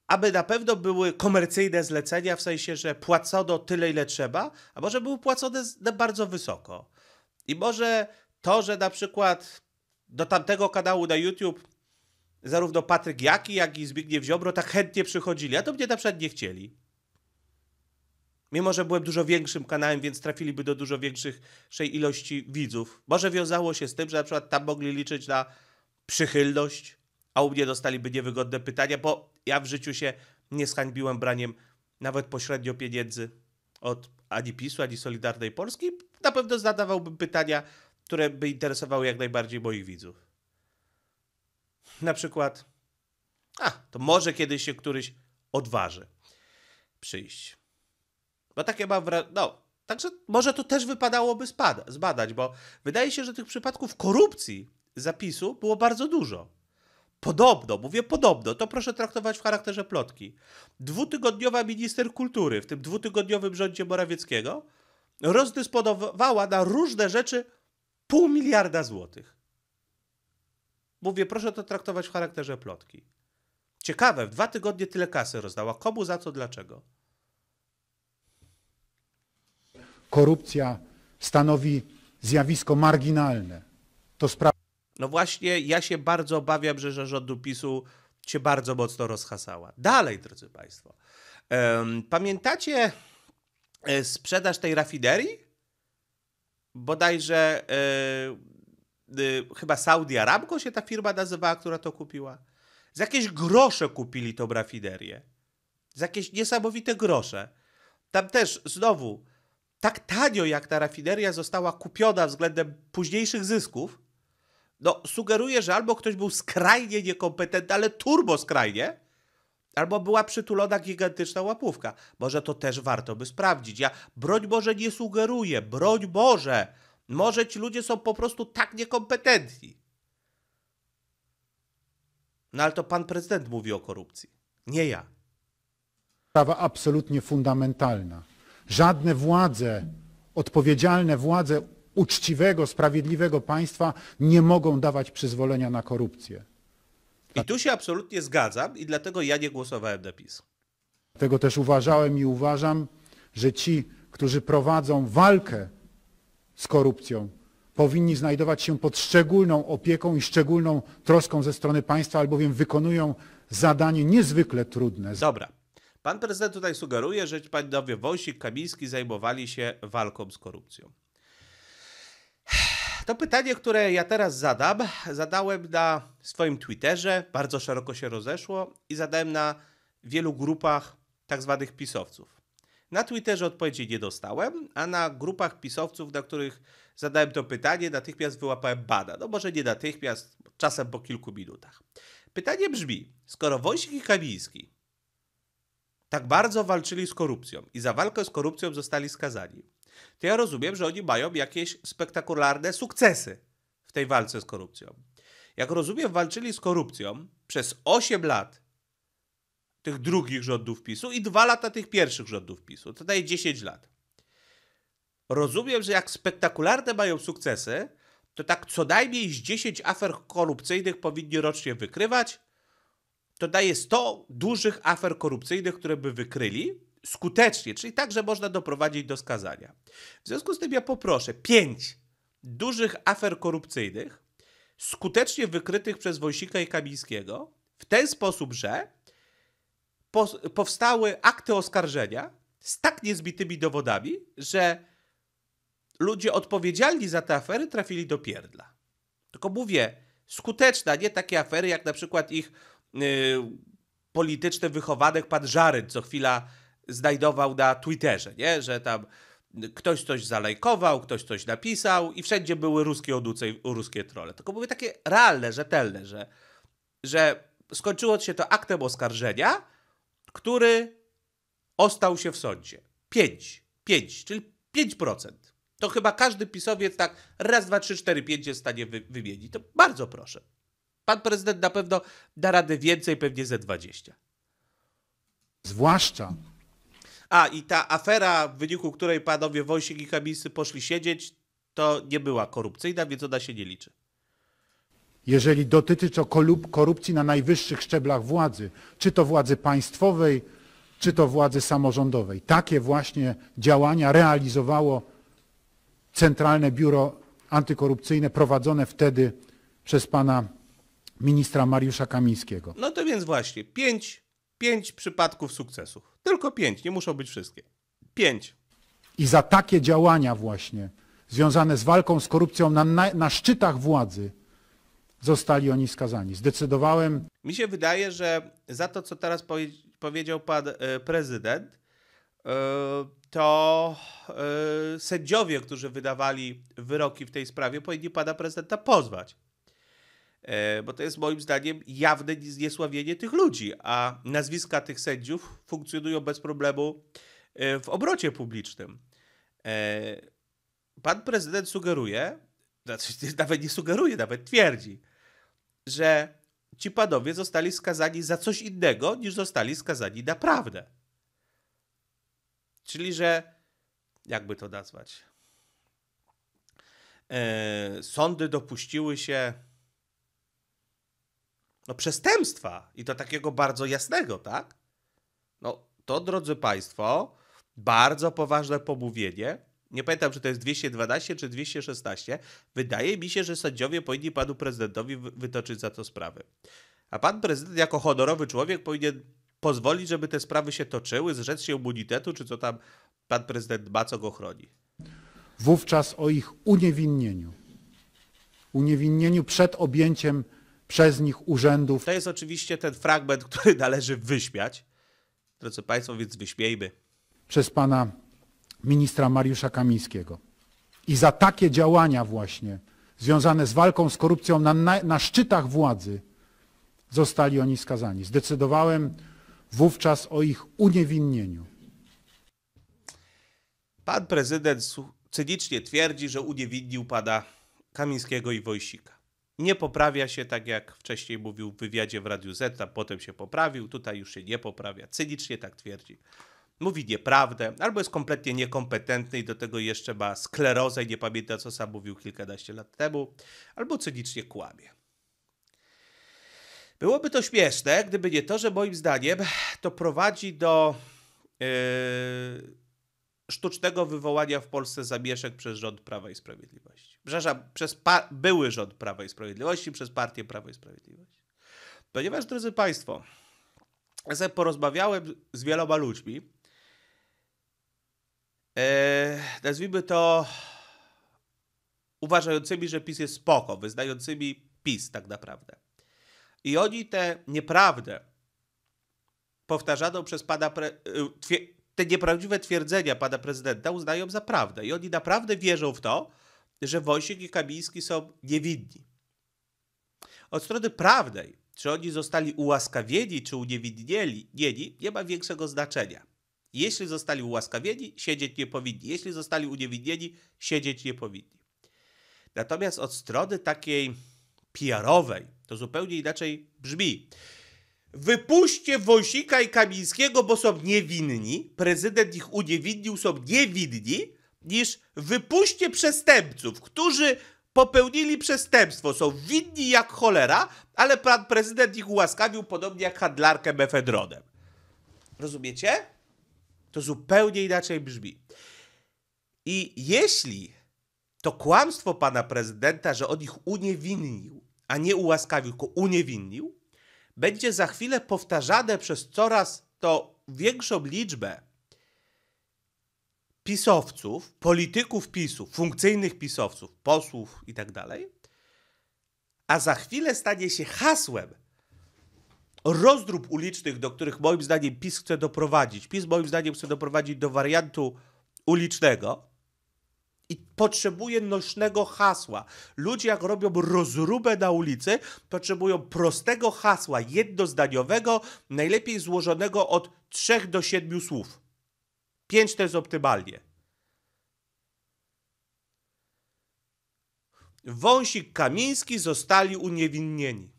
aby na pewno były komercyjne zlecenia, w sensie, że płacono tyle, ile trzeba, a może były płacone z, bardzo wysoko? I może to, że na przykład do tamtego kanału na YouTube zarówno Patryk Jaki, jak i Zbigniew Ziobro tak chętnie przychodzili, a to mnie na przykład nie chcieli. Mimo, że byłem dużo większym kanałem, więc trafiliby do dużo większej ilości widzów. Może wiązało się z tym, że na przykład tam mogli liczyć na przychylność, a u mnie dostaliby niewygodne pytania, bo ja w życiu się nie zhańbiłem braniem nawet pośrednio pieniędzy od ani PiSu, ani Solidarnej Polski. Na pewno zadawałbym pytania które by interesowały jak najbardziej moich widzów. Na przykład, a, to może kiedyś się któryś odważy przyjść. Bo takie mam wrażenie, no, także może to też wypadałoby spada, zbadać, bo wydaje się, że tych przypadków korupcji zapisu było bardzo dużo. Podobno, mówię podobno, to proszę traktować w charakterze plotki. Dwutygodniowa minister kultury w tym dwutygodniowym rządzie Morawieckiego rozdysponowała na różne rzeczy Pół miliarda złotych. Mówię, proszę to traktować w charakterze plotki. Ciekawe, w dwa tygodnie tyle kasy rozdała. Komu za co, dlaczego? Korupcja stanowi zjawisko marginalne. To sprawa. No właśnie, ja się bardzo obawiam, że, że rządu PiSu się bardzo mocno rozhasała. Dalej, drodzy Państwo. Pamiętacie e, sprzedaż tej rafinerii? bodajże yy, yy, chyba Saudi Aramco się ta firma nazywała, która to kupiła. Za jakieś grosze kupili tą rafinerię. Za jakieś niesamowite grosze. Tam też znowu tak tanio jak ta rafineria została kupiona względem późniejszych zysków, no sugeruje, że albo ktoś był skrajnie niekompetentny, ale turbo skrajnie, Albo była przytulona gigantyczna łapówka. Może to też warto by sprawdzić. Ja broń Boże nie sugeruję, broń Boże. Może ci ludzie są po prostu tak niekompetentni. No ale to pan prezydent mówi o korupcji, nie ja. Sprawa absolutnie fundamentalna. Żadne władze, odpowiedzialne władze uczciwego, sprawiedliwego państwa nie mogą dawać przyzwolenia na korupcję. I tu się absolutnie zgadzam i dlatego ja nie głosowałem na PiS. Dlatego też uważałem i uważam, że ci, którzy prowadzą walkę z korupcją, powinni znajdować się pod szczególną opieką i szczególną troską ze strony państwa, albowiem wykonują zadanie niezwykle trudne. Dobra. Pan prezydent tutaj sugeruje, że panowie Wąsik, Kamiński zajmowali się walką z korupcją. To pytanie, które ja teraz zadam, zadałem na swoim Twitterze, bardzo szeroko się rozeszło i zadałem na wielu grupach tak zwanych pisowców. Na Twitterze odpowiedzi nie dostałem, a na grupach pisowców, na których zadałem to pytanie, natychmiast wyłapałem bada. No może nie natychmiast, czasem po kilku minutach. Pytanie brzmi, skoro Wojciech i Kamiński tak bardzo walczyli z korupcją i za walkę z korupcją zostali skazani, to ja rozumiem, że oni mają jakieś spektakularne sukcesy w tej walce z korupcją. Jak rozumiem, walczyli z korupcją przez 8 lat tych drugich rządów PiSu i 2 lata tych pierwszych rządów PiSu. To daje 10 lat. Rozumiem, że jak spektakularne mają sukcesy, to tak co najmniej z 10 afer korupcyjnych powinni rocznie wykrywać. To daje 100 dużych afer korupcyjnych, które by wykryli, skutecznie, czyli tak, że można doprowadzić do skazania. W związku z tym ja poproszę pięć dużych afer korupcyjnych, skutecznie wykrytych przez Wojsika i Kamińskiego, w ten sposób, że powstały akty oskarżenia z tak niezbitymi dowodami, że ludzie odpowiedzialni za te afery trafili do pierdla. Tylko mówię, skuteczne, nie takie afery jak na przykład ich yy, polityczny wychowanek pan Żaryn, co chwila znajdował na Twitterze, nie? że tam ktoś coś zalajkował, ktoś coś napisał i wszędzie były ruskie oduce i ruskie trole. Tylko były takie realne, rzetelne, że, że skończyło się to aktem oskarżenia, który ostał się w sądzie. Pięć. Pięć, czyli 5%. To chyba każdy pisowiec tak raz, dwa, trzy, cztery, pięć jest w stanie wy wymienić. To bardzo proszę. Pan prezydent na pewno da radę więcej, pewnie ze 20. Zwłaszcza, a, i ta afera, w wyniku której panowie Wojsik i Kamisy poszli siedzieć, to nie była korupcyjna, więc ona się nie liczy. Jeżeli dotyczy to korupcji na najwyższych szczeblach władzy, czy to władzy państwowej, czy to władzy samorządowej. Takie właśnie działania realizowało Centralne Biuro Antykorupcyjne prowadzone wtedy przez pana ministra Mariusza Kamińskiego. No to więc właśnie pięć, pięć przypadków sukcesów. Tylko pięć, nie muszą być wszystkie. Pięć. I za takie działania właśnie, związane z walką z korupcją na, na, na szczytach władzy, zostali oni skazani. Zdecydowałem. Mi się wydaje, że za to, co teraz powie powiedział pan y, prezydent, y, to y, sędziowie, którzy wydawali wyroki w tej sprawie, powinni pana prezydenta pozwać. E, bo to jest moim zdaniem jawne zniesławienie tych ludzi, a nazwiska tych sędziów funkcjonują bez problemu e, w obrocie publicznym. E, pan prezydent sugeruje, znaczy (laughs) nawet nie sugeruje, nawet twierdzi, że ci panowie zostali skazani za coś innego niż zostali skazani naprawdę. Czyli, że jakby to nazwać? Sądy dopuściły się no, przestępstwa i to takiego bardzo jasnego, tak? No to, drodzy Państwo, bardzo poważne pomówienie. Nie pamiętam, czy to jest 212 czy 216. Wydaje mi się, że sędziowie powinni panu prezydentowi wytoczyć za to sprawy. A pan prezydent, jako honorowy człowiek, powinien pozwolić, żeby te sprawy się toczyły, zrzec się immunitetu, czy co tam pan prezydent ma, co go chroni. Wówczas o ich uniewinnieniu. Uniewinnieniu przed objęciem przez nich urzędów. To jest oczywiście ten fragment, (laughs) który należy wyśmiać. Drodzy Państwo, więc wyśmiejmy. Przez pana ministra Mariusza Kamińskiego. I za takie działania właśnie związane z walką z korupcją na, na, na szczytach władzy zostali oni skazani. Zdecydowałem wówczas o ich uniewinnieniu. Pan prezydent cynicznie twierdzi, że uniewinnił pana Kamińskiego i Wojsika nie poprawia się, tak jak wcześniej mówił w wywiadzie w Radiu Z, a potem się poprawił, tutaj już się nie poprawia. Cynicznie tak twierdzi. Mówi nieprawdę, albo jest kompletnie niekompetentny i do tego jeszcze ma sklerozę i nie pamięta, co sam mówił kilkanaście lat temu, albo cynicznie kłamie. Byłoby to śmieszne, gdyby nie to, że moim zdaniem to prowadzi do yy, sztucznego wywołania w Polsce zamieszek przez rząd Prawa i Sprawiedliwości przepraszam, przez były rząd Prawa i Sprawiedliwości, przez partię Prawa i Sprawiedliwości. Ponieważ, drodzy Państwo, ja sobie porozmawiałem z wieloma ludźmi, e, nazwijmy to uważającymi, że PiS jest spoko, wyznającymi PiS tak naprawdę. I oni tę nieprawdę powtarzaną przez pana, pre- y, te nieprawdziwe twierdzenia pana prezydenta uznają za prawdę. I oni naprawdę wierzą w to, że Wojsik i Kabiński są niewinni. Od strony prawnej, czy oni zostali ułaskawieni, czy uniewinnieni, nie, nie ma większego znaczenia. Jeśli zostali ułaskawieni, siedzieć nie powinni. Jeśli zostali uniewinnieni, siedzieć nie powinni. Natomiast od strony takiej PR-owej to zupełnie inaczej brzmi. Wypuśćcie Wąsika i Kamińskiego, bo są niewinni. Prezydent ich uniewinnił, są niewinni, niż wypuśćcie przestępców, którzy popełnili przestępstwo, są winni jak cholera, ale pan prezydent ich ułaskawił podobnie jak handlarkę mefedronem. Rozumiecie? To zupełnie inaczej brzmi. I jeśli to kłamstwo pana prezydenta, że on ich uniewinnił, a nie ułaskawił, tylko uniewinnił, będzie za chwilę powtarzane przez coraz to większą liczbę pisowców, polityków PiSu, funkcyjnych pisowców, posłów i tak dalej, a za chwilę stanie się hasłem rozdrób ulicznych, do których moim zdaniem PiS chce doprowadzić. PiS moim zdaniem chce doprowadzić do wariantu ulicznego i potrzebuje nośnego hasła. Ludzie jak robią rozróbę na ulicy, potrzebują prostego hasła, jednozdaniowego, najlepiej złożonego od trzech do siedmiu słów. 5 to jest optymalnie. Wąsik Kamiński zostali uniewinnieni.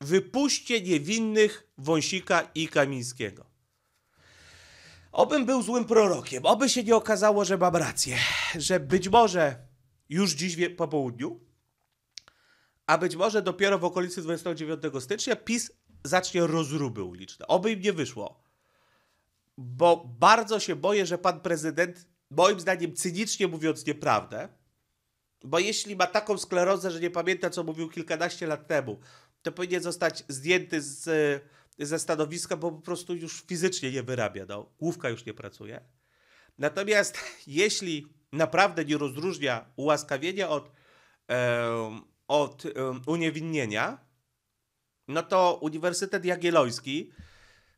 Wypuśćcie niewinnych Wąsika i Kamińskiego. Obym był złym prorokiem, oby się nie okazało, że mam rację, że być może już dziś po południu, a być może dopiero w okolicy 29 stycznia PiS zacznie rozruby uliczne. Oby im nie wyszło bo bardzo się boję, że pan prezydent, moim zdaniem cynicznie mówiąc nieprawdę, bo jeśli ma taką sklerozę, że nie pamięta, co mówił kilkanaście lat temu, to powinien zostać zdjęty z, e, ze stanowiska, bo po prostu już fizycznie nie wyrabia, no, główka już nie pracuje. Natomiast (laughs) jeśli naprawdę nie rozróżnia ułaskawienia od, e, od e, uniewinnienia, no to Uniwersytet Jagielloński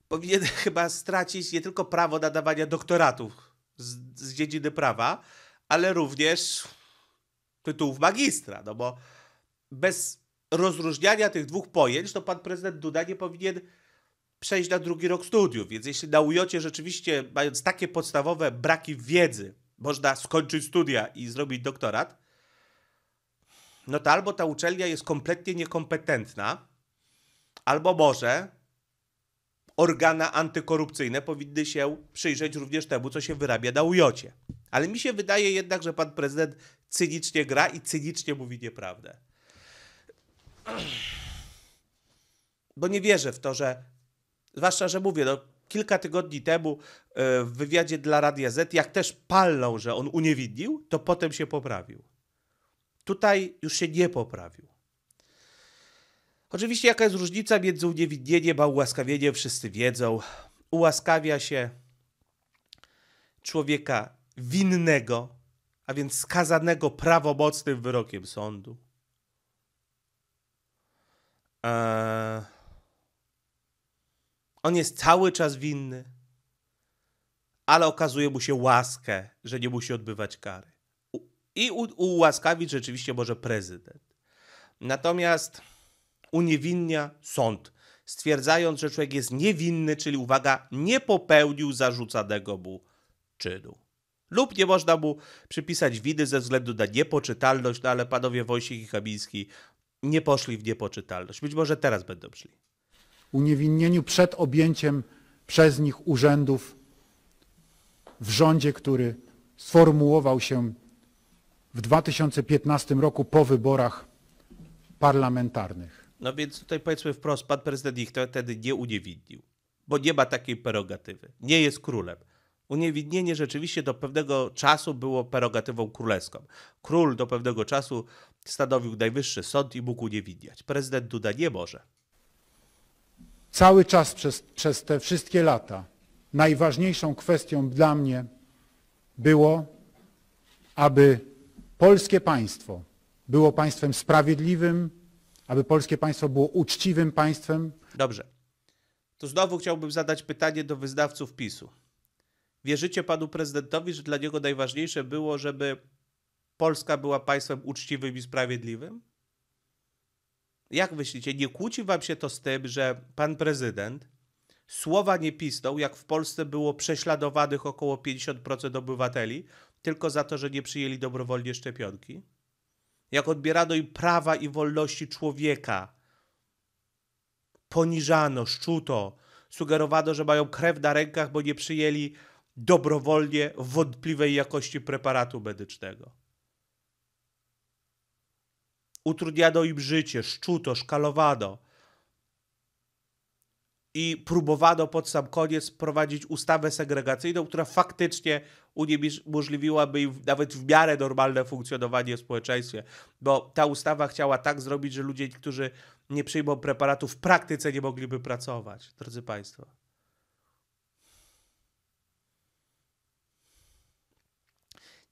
powinien (laughs) chyba stracić nie tylko prawo nadawania doktoratów z, z dziedziny prawa, ale również tytułów magistra, no bo bez rozróżniania tych dwóch pojęć, to pan prezydent Duda nie powinien przejść na drugi rok studiów. Więc jeśli na UJOcie rzeczywiście, mając takie podstawowe braki wiedzy, można skończyć studia i zrobić doktorat, no to albo ta uczelnia jest kompletnie niekompetentna, albo może organa antykorupcyjne powinny się przyjrzeć również temu, co się wyrabia na ujocie. Ale mi się wydaje jednak, że pan prezydent cynicznie gra i cynicznie mówi nieprawdę. Bo nie wierzę w to, że. Zwłaszcza, że mówię, no, kilka tygodni temu e, w wywiadzie dla Radia Z, jak też palnął, że on uniewidnił, to potem się poprawił. Tutaj już się nie poprawił. Oczywiście jaka jest różnica między uniewinnieniem a ułaskawieniem, wszyscy wiedzą. Ułaskawia się człowieka winnego, a więc skazanego prawomocnym wyrokiem sądu. Eee, on jest cały czas winny, ale okazuje mu się łaskę, że nie musi odbywać kary. I ułaskawić rzeczywiście może prezydent. Natomiast uniewinnia sąd, stwierdzając, że człowiek jest niewinny, czyli uwaga, nie popełnił zarzucanego mu czynu. Lub nie można mu przypisać winy ze względu na niepoczytalność, no ale panowie Wojsik i Kamiński nie poszli w niepoczytalność. Być może teraz będą szli. Uniewinnieniu przed objęciem przez nich urzędów w rządzie, który sformułował się w 2015 roku po wyborach parlamentarnych. No więc tutaj powiedzmy wprost, pan prezydent ich wtedy nie uniewinnił, bo nie ma takiej prerogatywy. Nie jest królem. Uniewinnienie rzeczywiście do pewnego czasu było prerogatywą królewską. Król do pewnego czasu stanowił najwyższy sąd i mógł uniewinniać. Prezydent Duda nie może. Cały czas przez, przez te wszystkie lata najważniejszą kwestią dla mnie było, aby polskie państwo było państwem sprawiedliwym, aby polskie państwo było uczciwym państwem. Dobrze. To znowu chciałbym zadać pytanie do wyznawców PiSu. Wierzycie panu prezydentowi, że dla niego najważniejsze było, żeby Polska była państwem uczciwym i sprawiedliwym? Jak myślicie, nie kłóci wam się to z tym, że pan prezydent słowa nie pisnął, jak w Polsce było prześladowanych około 50% obywateli, tylko za to, że nie przyjęli dobrowolnie szczepionki? jak odbierano im prawa i wolności człowieka. Poniżano, szczuto, sugerowano, że mają krew na rękach, bo nie przyjęli dobrowolnie wątpliwej jakości preparatu medycznego. Utrudniano im życie, szczuto, szkalowano i próbowano pod sam koniec wprowadzić ustawę segregacyjną, która faktycznie uniemożliwiłaby im nawet w miarę normalne funkcjonowanie w społeczeństwie, bo ta ustawa chciała tak zrobić, że ludzie, którzy nie przyjmą preparatów, w praktyce nie mogliby pracować, drodzy Państwo.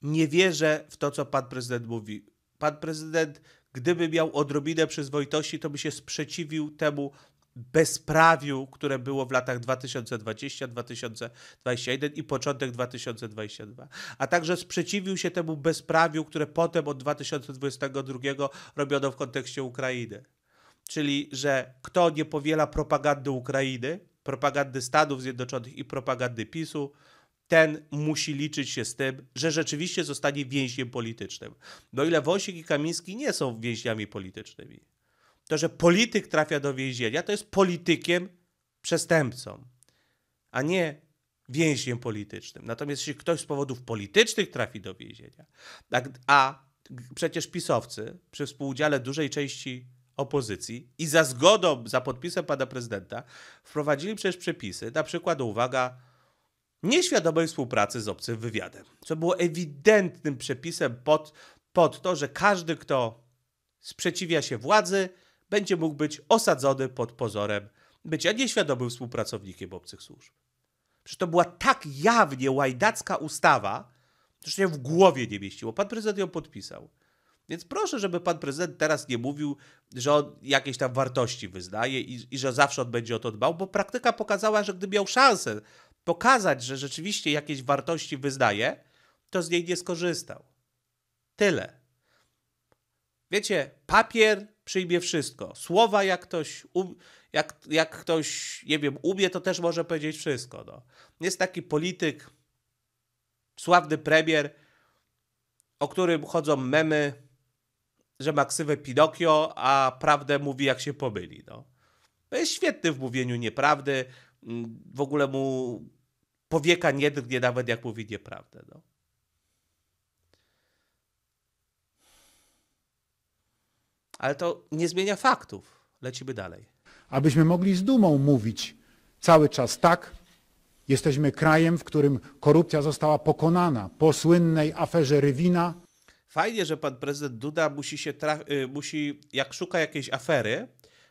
Nie wierzę w to, co pan prezydent mówi. Pan prezydent, gdyby miał odrobinę przyzwoitości, to by się sprzeciwił temu, bezprawiu, które było w latach 2020-2021 i początek 2022, a także sprzeciwił się temu bezprawiu, które potem od 2022 robiono w kontekście Ukrainy. Czyli, że kto nie powiela propagandy Ukrainy, propagandy Stanów Zjednoczonych i propagandy PiSu, ten musi liczyć się z tym, że rzeczywiście zostanie więźniem politycznym. No ile Wąsik i Kamiński nie są więźniami politycznymi to, że polityk trafia do więzienia, to jest politykiem przestępcą, a nie więźniem politycznym. Natomiast jeśli ktoś z powodów politycznych trafi do więzienia, a, tak, a przecież pisowcy przy współudziale dużej części opozycji i za zgodą, za podpisem pana prezydenta wprowadzili przecież przepisy, na przykład uwaga, nieświadomej współpracy z obcym wywiadem, co było ewidentnym przepisem pod, pod to, że każdy, kto sprzeciwia się władzy, będzie mógł być osadzony pod pozorem bycia nieświadomym współpracownikiem obcych służb. Przecież to była tak jawnie łajdacka ustawa, że się w głowie nie mieściło. Pan prezydent ją podpisał. Więc proszę, żeby pan prezydent teraz nie mówił, że on jakieś tam wartości wyznaje i, i, że zawsze on będzie o to dbał, bo praktyka pokazała, że gdy miał szansę pokazać, że rzeczywiście jakieś wartości wyznaje, to z niej nie skorzystał. Tyle. Wiecie, papier przyjmie wszystko. Słowa, jak ktoś, um, jak, jak ktoś, nie wiem, umie, to też może powiedzieć wszystko. No. Jest taki polityk, sławny premier, o którym chodzą memy, że ma ksywę Pinokio, a prawdę mówi, jak się pomyli. No. no jest świetny w mówieniu nieprawdy, mm, w ogóle mu powieka nie drgnie nawet, jak mówi nieprawdę. No. ale to nie zmienia faktów. Lecimy dalej. Abyśmy mogli z dumą mówić cały czas tak, jesteśmy krajem, w którym korupcja została pokonana po słynnej aferze Rywina. Fajnie, że pan prezydent Duda musi się traf- y, musi, jak szuka jakiejś afery,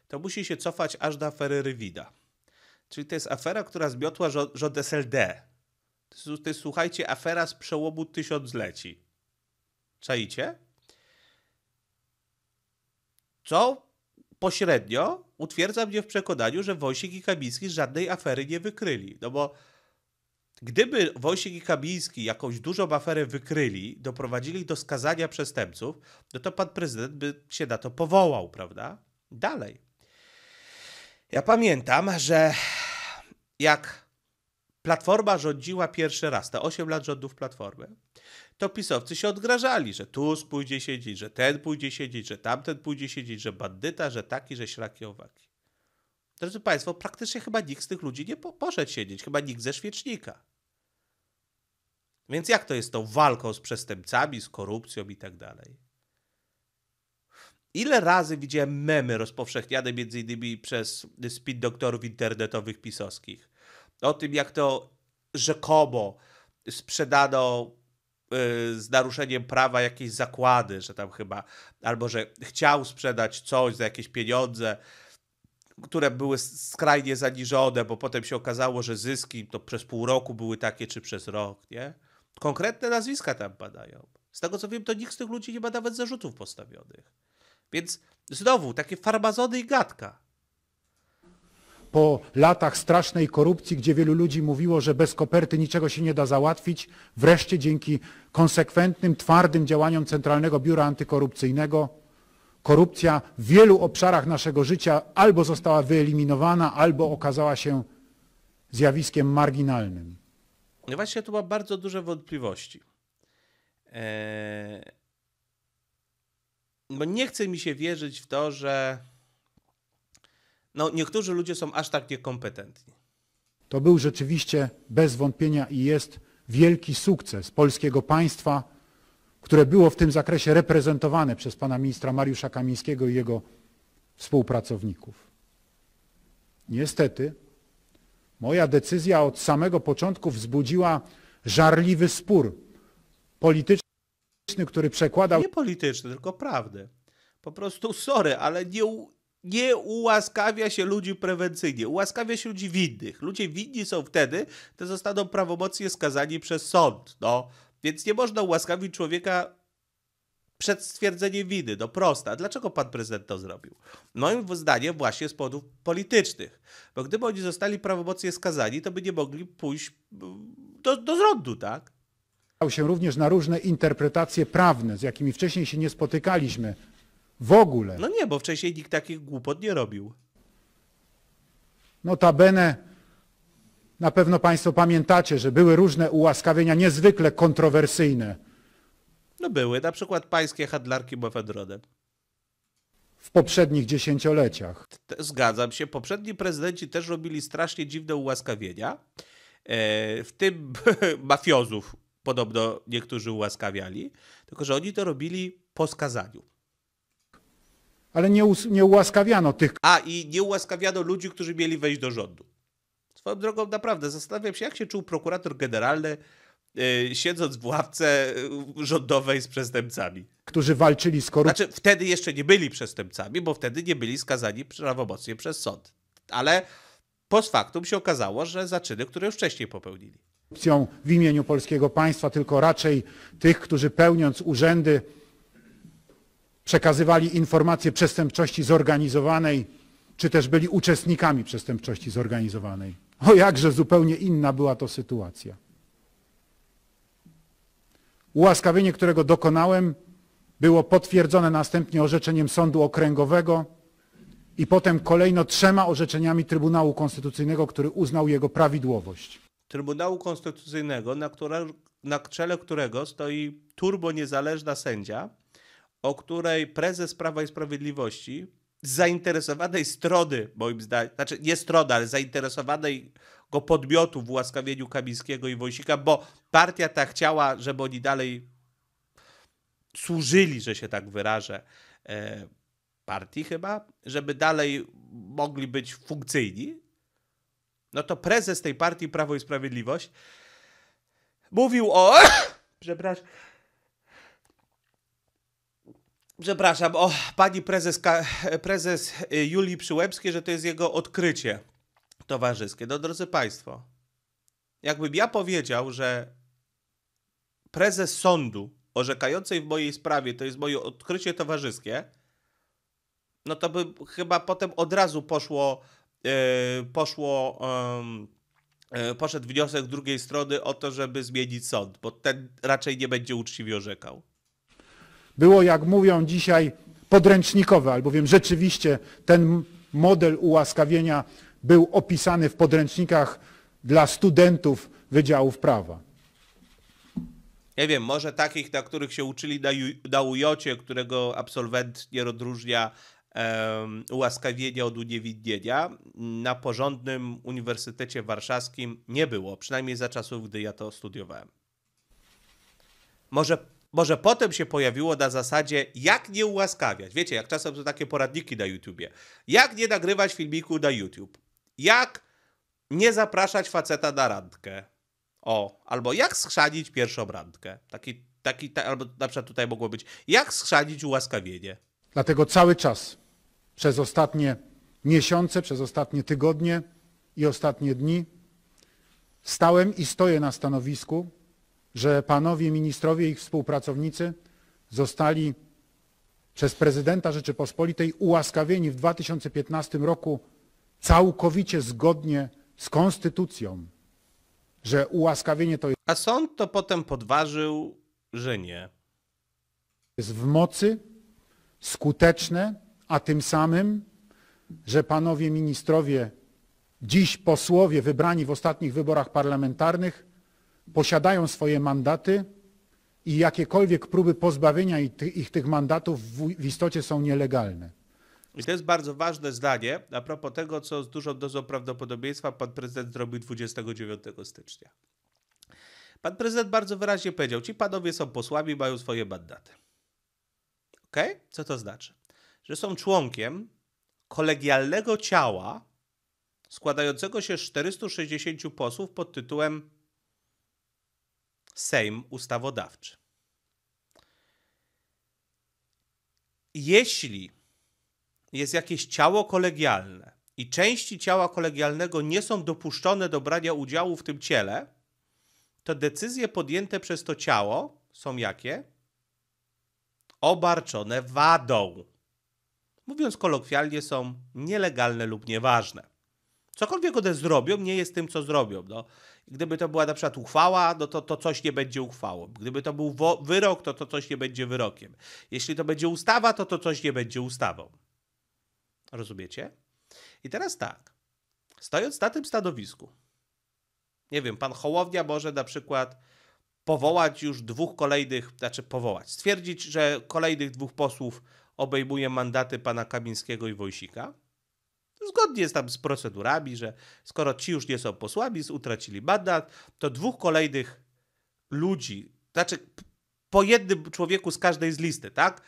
to musi się cofać aż do afery Rywida. Czyli to jest afera, która zmiotła rząd SLD. To jest, to jest, słuchajcie, afera z przełomu tysiącleci. Czaicie? Co pośrednio utwierdza mnie w przekonaniu, że Wojsik i Kamiński żadnej afery nie wykryli. No bo gdyby Wojsik i Kamiński jakąś dużą aferę wykryli, doprowadzili do skazania przestępców, no to pan prezydent by się na to powołał, prawda? Dalej. Ja pamiętam, że jak Platforma rządziła pierwszy raz, te 8 lat rządów Platformy, to pisowcy się odgrażali, że Tusk pójdzie siedzieć, że ten pójdzie siedzieć, że tamten pójdzie siedzieć, że bandyta, że taki, że ślaki owaki. Drodzy Państwo, praktycznie chyba nikt z tych ludzi nie poszedł siedzieć, chyba nikt ze świecznika. Więc jak to jest z tą walką z przestępcami, z korupcją i tak dalej? Ile razy widziałem memy rozpowszechniane między innymi przez spin doktorów internetowych pisowskich o tym, jak to rzekomo sprzedano Y, z naruszeniem prawa jakiejś zakłady, że tam chyba, albo że chciał sprzedać coś za jakieś pieniądze, które były skrajnie zaniżone, bo potem się okazało, że zyski to przez pół roku były takie, czy przez rok, nie? Konkretne nazwiska tam padają. Z tego co wiem, to nikt z tych ludzi nie ma nawet zarzutów postawionych. Więc znowu, takie farmazony i gadka po latach strasznej korupcji, gdzie wielu ludzi mówiło, że bez koperty niczego się nie da załatwić, wreszcie dzięki konsekwentnym, twardym działaniom Centralnego Biura Antykorupcyjnego korupcja w wielu obszarach naszego życia albo została wyeliminowana, albo okazała się zjawiskiem marginalnym. No właśnie tu mam bardzo duże wątpliwości. Eee... Bo nie chce mi się wierzyć w to, że no, niektórzy ludzie są aż tak niekompetentni. To był rzeczywiście bez wątpienia i jest wielki sukces polskiego państwa, które było w tym zakresie reprezentowane przez pana ministra Mariusza Kamińskiego i jego współpracowników. Niestety, moja decyzja od samego początku wzbudziła żarliwy spór polityczny, który przekładał. Nie polityczny, tylko prawdę. Po prostu sorry, ale nie, nie ułaskawia się ludzi prewencyjnie, ułaskawia się ludzi winnych. Ludzie winni są wtedy, gdy zostaną prawomocnie skazani przez sąd. No. Więc nie można ułaskawić człowieka przed stwierdzeniem winy. No prosta. Dlaczego pan prezydent to zrobił? Moim zdaniem właśnie z powodów politycznych. Bo gdyby oni zostali prawomocnie skazani, to by nie mogli pójść mm, do, do tak? tak? się również na różne interpretacje prawne, z jakimi wcześniej się nie spotykaliśmy. W ogóle. No nie, bo wcześniej nikt takich głupot nie robił. Notabene na pewno Państwo pamiętacie, że były różne ułaskawienia niezwykle kontrowersyjne. No były, na przykład pańskie handlarki mefedronem. W poprzednich dziesięcioleciach. Zgadzam się. Poprzedni prezydenci też robili strasznie dziwne ułaskawienia. E, w tym (laughs) mafiozów podobno niektórzy ułaskawiali, tylko że oni to robili po skazaniu. Ale nie, us, nie ułaskawiano tych. A i nie ułaskawiano ludzi, którzy mieli wejść do rządu. Swoją drogą, naprawdę zastanawiam się, jak się czuł prokurator generalny, yy, siedząc w ławce e, rządowej z przestępcami. Którzy walczyli z korupcją. Znaczy, wtedy jeszcze nie byli przestępcami, bo wtedy nie byli skazani prawomocnie przez sąd. Ale post factum się okazało, że zaczyny, które już wcześniej popełnili. W imieniu polskiego państwa, tylko raczej tych, którzy pełniąc urzędy przekazywali informacje przestępczości zorganizowanej, czy też byli uczestnikami przestępczości zorganizowanej. O jakże zupełnie inna była to sytuacja. Ułaskawienie, którego dokonałem, było potwierdzone następnie orzeczeniem Sądu Okręgowego i potem kolejno trzema orzeczeniami Trybunału Konstytucyjnego, który uznał jego prawidłowość. Trybunału Konstytucyjnego, na, które, na czele którego stoi turbo niezależna sędzia, o której prezes Prawa i Sprawiedliwości zainteresowanej strony, moim zdaniem, znaczy nie strony, ale zainteresowanej go podmiotu w łaskawieniu Kamińskiego i wojsika, bo partia ta chciała, żeby oni dalej służyli, że się tak wyrażę, e, partii chyba, żeby dalej mogli być funkcyjni, no to prezes tej partii Prawo i Sprawiedliwość mówił o... (coughs) Przepraszam przepraszam, o pani prezes, prezes y, Julii Przyłębskiej, że to jest jego odkrycie towarzyskie. No drodzy Państwo, jakbym ja powiedział, że prezes sądu orzekającej w mojej sprawie to jest moje odkrycie towarzyskie, no to by chyba potem od razu poszło, yy, poszło yy, poszedł wniosek drugiej strony o to, żeby zmienić sąd, bo ten raczej nie będzie uczciwie orzekał było, jak mówią dzisiaj, podręcznikowe, albowiem rzeczywiście ten model ułaskawienia był opisany w podręcznikach dla studentów Wydziałów Prawa. Nie wiem, może takich, na których się uczyli na, na ujocie, którego absolwent nie odróżnia um, ułaskawienia od uniewinnienia, na porządnym Uniwersytecie Warszawskim nie było, przynajmniej za czasów, gdy ja to studiowałem. Może może potem się pojawiło na zasadzie, jak nie ułaskawiać. Wiecie, jak czasem są takie poradniki na YouTubie. Jak nie nagrywać filmiku na YouTube. Jak nie zapraszać faceta na randkę. O, albo jak schrzanić pierwszą randkę. Taki, taki, ta, albo na przykład tutaj mogło być, jak schrzanić ułaskawienie. Dlatego cały czas, przez ostatnie miesiące, przez ostatnie tygodnie i ostatnie dni, stałem i stoję na stanowisku, że panowie ministrowie i ich współpracownicy zostali przez prezydenta Rzeczypospolitej ułaskawieni w 2015 roku całkowicie zgodnie z konstytucją, że ułaskawienie to jest. A sąd to potem podważył, że nie. Jest w mocy, skuteczne, a tym samym, że panowie ministrowie, dziś posłowie wybrani w ostatnich wyborach parlamentarnych, posiadają swoje mandaty i jakiekolwiek próby pozbawienia ich tych mandatów w istocie są nielegalne. I to jest bardzo ważne zdanie a propos tego, co z dużą dozą prawdopodobieństwa pan prezydent zrobił 29 stycznia. Pan prezydent bardzo wyraźnie powiedział: Ci panowie są posłami, mają swoje mandaty. OK? Co to znaczy? Że są członkiem kolegialnego ciała składającego się z 460 posłów pod tytułem Sejm Ustawodawczy. Jeśli jest jakieś ciało kolegialne i części ciała kolegialnego nie są dopuszczone do brania udziału w tym ciele, to decyzje podjęte przez to ciało są jakie? Obarczone wadą. Mówiąc kolokwialnie, są nielegalne lub nieważne. Cokolwiek one zrobią, nie jest tym, co zrobią. No, Gdyby to była na przykład uchwała, no to, to coś nie będzie uchwałą. Gdyby to był wyrok, to to coś nie będzie wyrokiem. Jeśli to będzie ustawa, to to coś nie będzie ustawą. Rozumiecie? I teraz tak. Stojąc na tym stanowisku, nie wiem, pan Hołownia może na przykład powołać już dwóch kolejnych, znaczy powołać, stwierdzić, że kolejnych dwóch posłów obejmuje mandaty pana Kamińskiego i Wojsika zgodnie z tam z procedurami, że skoro ci już nie są posłami, utracili mandat, to dwóch kolejnych ludzi, znaczy po jednym człowieku z każdej z listy, tak?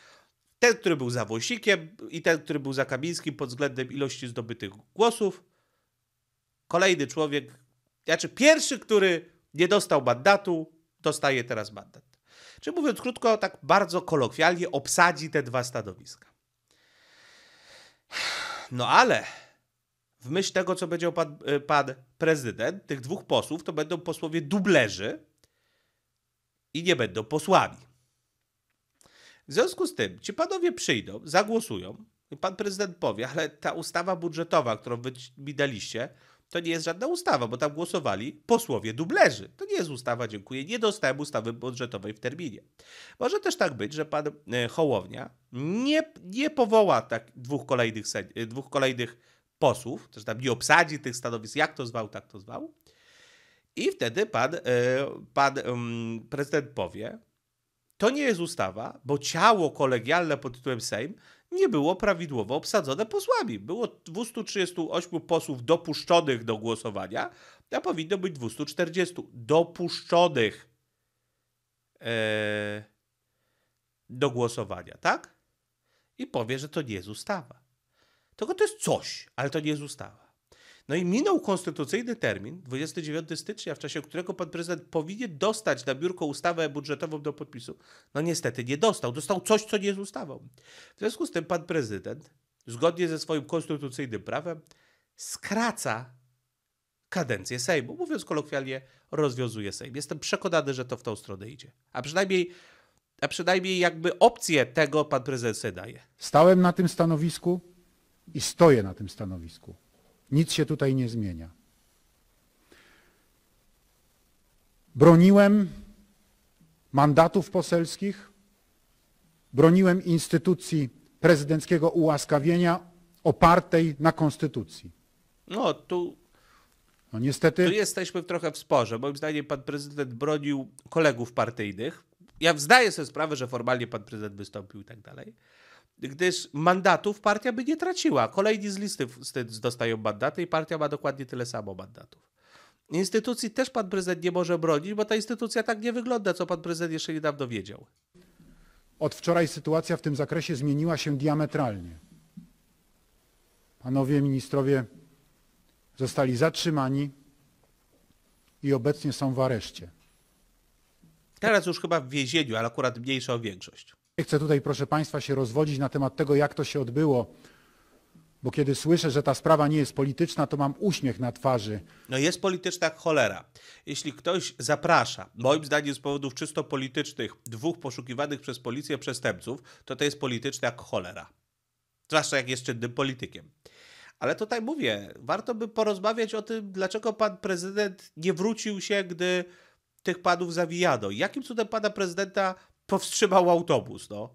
Ten, który był za Wąsikiem i ten, który był za Kamińskim pod względem ilości zdobytych głosów. Kolejny człowiek, znaczy pierwszy, który nie dostał mandatu, dostaje teraz mandat. Czy mówiąc krótko, tak bardzo kolokwialnie obsadzi te dwa stanowiska. No ale w myśl tego, co będzie pan, e, pan prezydent, tych dwóch posłów to będą posłowie dublerzy i nie będą posłami. W związku z tym, ci panowie przyjdą, zagłosują i pan prezydent powie, ale ta ustawa budżetowa, którą wy mi daliście, to nie jest żadna ustawa, bo tam głosowali posłowie dublerzy. To nie jest ustawa, dziękuję. Nie dostałem ustawy budżetowej w terminie. Może też tak być, że pan e, Hołownia nie, nie powoła tak dwóch kolejnych, e, dwóch kolejnych posłów, też tam nie obsadzi tych stanowisk, jak to zwał, tak to zwał. I wtedy pan, e, pan prezydent powie, to nie jest ustawa, bo ciało kolegialne pod tytułem Sejm nie było prawidłowo obsadzone posłami. Było 238 posłów dopuszczonych do głosowania, a powinno być 240 dopuszczonych e, do głosowania, tak? I powie, że to nie jest ustawa. Tylko to jest coś, ale to nie jest ustawa. No i minął konstytucyjny termin, 29 stycznia, w czasie którego pan prezydent powinien dostać na biurko ustawę budżetową do podpisu. No niestety nie dostał. Dostał coś, co nie jest ustawą. W związku z tym pan prezydent, zgodnie ze swoim konstytucyjnym prawem, skraca kadencję Sejmu. Mówiąc kolokwialnie, rozwiązuje Sejm. Jestem przekonany, że to w tą stronę idzie. A przynajmniej, a przynajmniej jakby opcję tego pan prezydent sobie daje. Stałem na tym stanowisku i stoję na tym stanowisku. Nic się tutaj nie zmienia. Broniłem mandatów poselskich, broniłem instytucji prezydenckiego ułaskawienia opartej na konstytucji. No, tu no niestety. Tu jesteśmy trochę w sporze. Moim zdaniem pan prezydent bronił kolegów partyjnych. Ja zdaję sobie sprawę, że formalnie pan prezydent wystąpił i tak dalej gdyż mandatów partia by nie traciła. Kolejni z listy dostają mandaty i partia ma dokładnie tyle samo mandatów. Instytucji też pan prezydent nie może bronić, bo ta instytucja tak nie wygląda, co pan prezydent jeszcze niedawno wiedział. Od wczoraj sytuacja w tym zakresie zmieniła się diametralnie. Panowie ministrowie zostali zatrzymani i obecnie są w areszcie. Teraz już chyba w więzieniu, ale akurat mniejsza o większość. Nie chcę tutaj, proszę Państwa, się rozwodzić na temat tego, jak to się odbyło, bo kiedy słyszę, że ta sprawa nie jest polityczna, to mam uśmiech na twarzy. No jest polityczna jak cholera. Jeśli ktoś zaprasza, moim zdaniem z powodów czysto politycznych, dwóch poszukiwanych przez policję przestępców, to to jest polityczne jak cholera. Zwłaszcza jak jest czynnym politykiem. Ale tutaj mówię, warto by porozmawiać o tym, dlaczego pan prezydent nie wrócił się, gdy tych panów zawijano. Jakim cudem pana prezydenta powstrzymał autobus, no.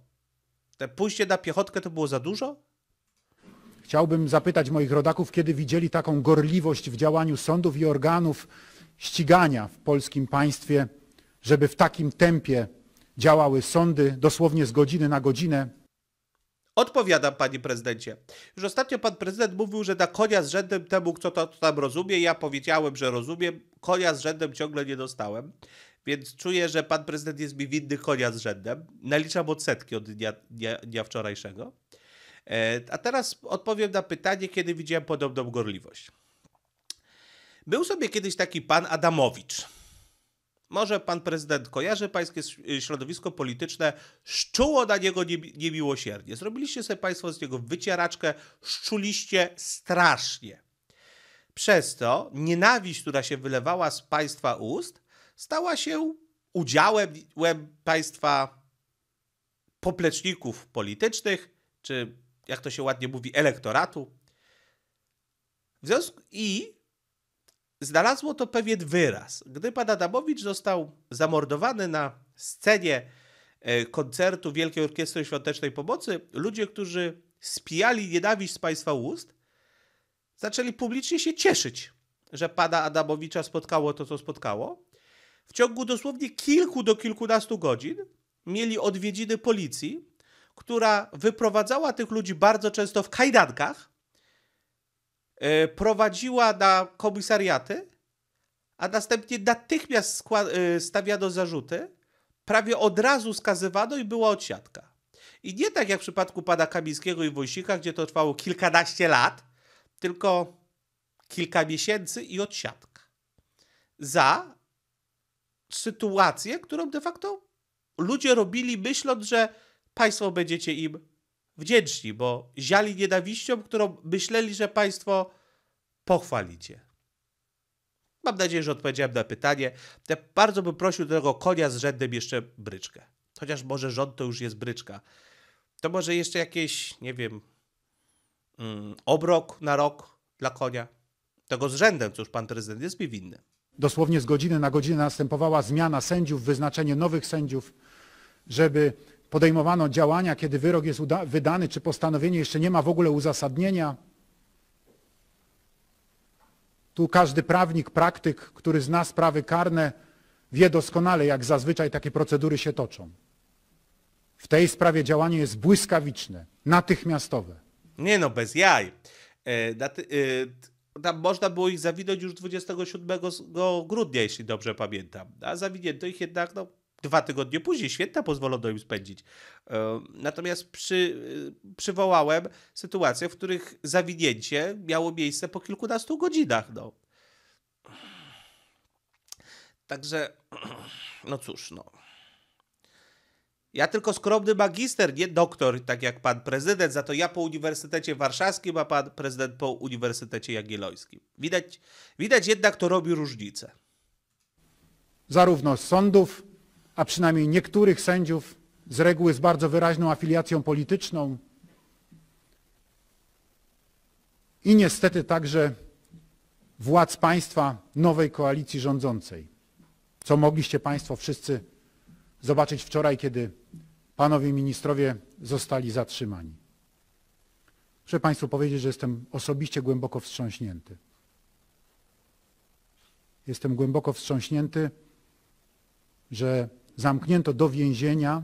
Te pójście na piechotkę to było za dużo? Chciałbym zapytać moich rodaków, kiedy widzieli taką gorliwość w działaniu sądów i organów ścigania w polskim państwie, żeby w takim tempie działały sądy, dosłownie z godziny na godzinę. Odpowiadam, panie prezydencie. Już ostatnio pan prezydent mówił, że da konia z rzędem temu, kto to, to tam rozumie. Ja powiedziałem, że rozumiem. Konia z rzędem ciągle nie dostałem. Więc czuję, że pan prezydent jest mi winny konia z rzędem. Naliczam odsetki od dnia, dnia, dnia wczorajszego. E, a teraz odpowiem na pytanie, kiedy widziałem podobną gorliwość. Był sobie kiedyś taki pan Adamowicz. Może pan prezydent kojarzy pańskie y, środowisko polityczne, szczuło na niego niemiłosiernie. Zrobiliście sobie państwo z niego wycieraczkę, szczuliście strasznie. Przez to nienawiść, która się wylewała z państwa ust, stała się udziałem państwa popleczników politycznych, czy jak to się ładnie mówi, elektoratu. W związku i znalazło to pewien wyraz. Gdy pan Adamowicz został zamordowany na scenie e, koncertu Wielkiej Orkiestry Świątecznej Pomocy, ludzie, którzy spijali nienawiść z państwa ust, zaczęli publicznie się cieszyć, że pana Adamowicza spotkało to, co spotkało, w ciągu dosłownie kilku do kilkunastu godzin mieli odwiedziny policji, która wyprowadzała tych ludzi bardzo często w kajdankach, e, prowadziła na komisariaty, a następnie natychmiast e, stawiano zarzuty, prawie od razu skazywano i była odsiadka. I nie tak jak w przypadku pana Kamińskiego i Wojsika, gdzie to trwało kilkanaście lat, tylko kilka miesięcy i odsiadka. Za sytuację, którą de facto ludzie robili, myśląc, że państwo będziecie im wdzięczni, bo ziali nienawiścią, którą myśleli, że państwo pochwalicie. Mam nadzieję, że odpowiedziałem na pytanie. Ja bardzo bym prosił do tego konia z rzędem jeszcze bryczkę. Chociaż może rząd to już jest bryczka. To może jeszcze jakieś, nie wiem, mm, obrok na rok dla konia. Tego z rzędem, co już pan prezydent jest mi winny. Dosłownie z godziny na godzinę następowała zmiana sędziów, wyznaczenie nowych sędziów, żeby podejmowano działania, kiedy wyrok jest wydany, czy postanowienie jeszcze nie ma w ogóle uzasadnienia. Tu każdy prawnik, praktyk, który zna sprawy karne, wie doskonale, jak zazwyczaj takie procedury się toczą. W tej sprawie działanie jest błyskawiczne, natychmiastowe. Nie no, bez jaj. E, daty, e, tam można było ich zawinąć już 27 no, grudnia, jeśli dobrze pamiętam. A zawinięto ich jednak no, dwa tygodnie później. Święta pozwolono im spędzić. E, natomiast przy, e, przywołałem sytuacje, w których zawinięcie miało miejsce po kilkunastu godzinach. No. Także, no cóż, no. Ja tylko skromny magister, nie doktor, tak jak pan prezydent, za to ja po Uniwersytecie Warszawskim, a pan prezydent po Uniwersytecie Jagiellońskim. Widać, widać jednak to robi różnicę. Zarówno z sądów, a przynajmniej niektórych sędziów, z reguły z bardzo wyraźną afiliacją polityczną i niestety także władz państwa nowej koalicji rządzącej, co mogliście państwo wszyscy zobaczyć wczoraj, kiedy panowie ministrowie zostali zatrzymani. Muszę Państwu powiedzieć, że jestem osobiście głęboko wstrząśnięty. Jestem głęboko wstrząśnięty, że zamknięto do więzienia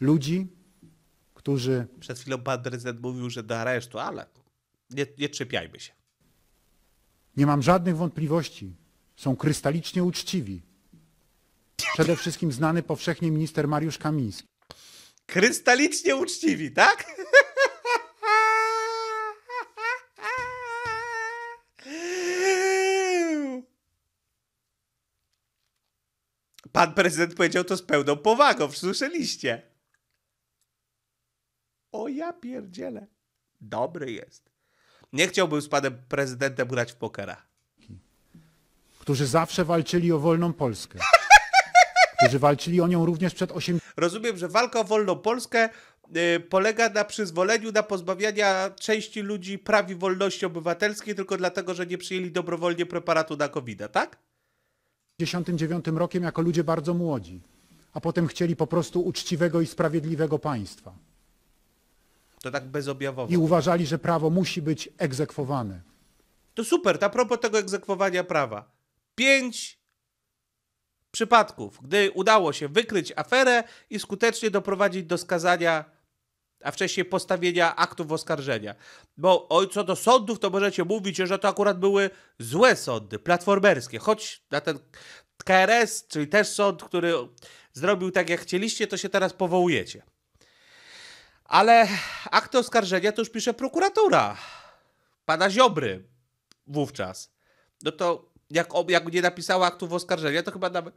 ludzi, którzy. Przed chwilą pan prezydent mówił, że do aresztu, ale nie, nie czepiajmy się. Nie mam żadnych wątpliwości. Są krystalicznie uczciwi. Przede wszystkim znany powszechnie minister Mariusz Kamiński. Krystalicznie uczciwi, tak? Pan prezydent powiedział to z pełną powagą, słyszeliście. O ja pierdzielę. Dobry jest. Nie chciałbym z panem prezydentem grać w pokera. Którzy zawsze walczyli o wolną Polskę którzy walczyli o nią również przed 80. Rozumiem, że walka o wolną Polskę y, polega na przyzwoleniu na pozbawiania części ludzi praw i wolności obywatelskiej tylko dlatego, że nie przyjęli dobrowolnie preparatu na covid tak? 1989 rokiem jako ludzie bardzo młodzi, a potem chcieli po prostu uczciwego i sprawiedliwego państwa. To tak bezobjawowo. I uważali, że prawo musi być egzekwowane. To super, ta propos tego egzekwowania prawa. Pięć przypadków, gdy udało się wykryć aferę i skutecznie doprowadzić do skazania, a wcześniej postawienia aktów oskarżenia. Bo oj, co do sądów, to możecie mówić, że to akurat były złe sądy, platformerskie, choć na ten KRS, czyli też sąd, który zrobił tak jak chcieliście, to się teraz powołujecie. Ale akty oskarżenia to już pisze prokuratura pana Ziobry wówczas. No to jak, jak nie napisała aktów oskarżenia, to chyba nawet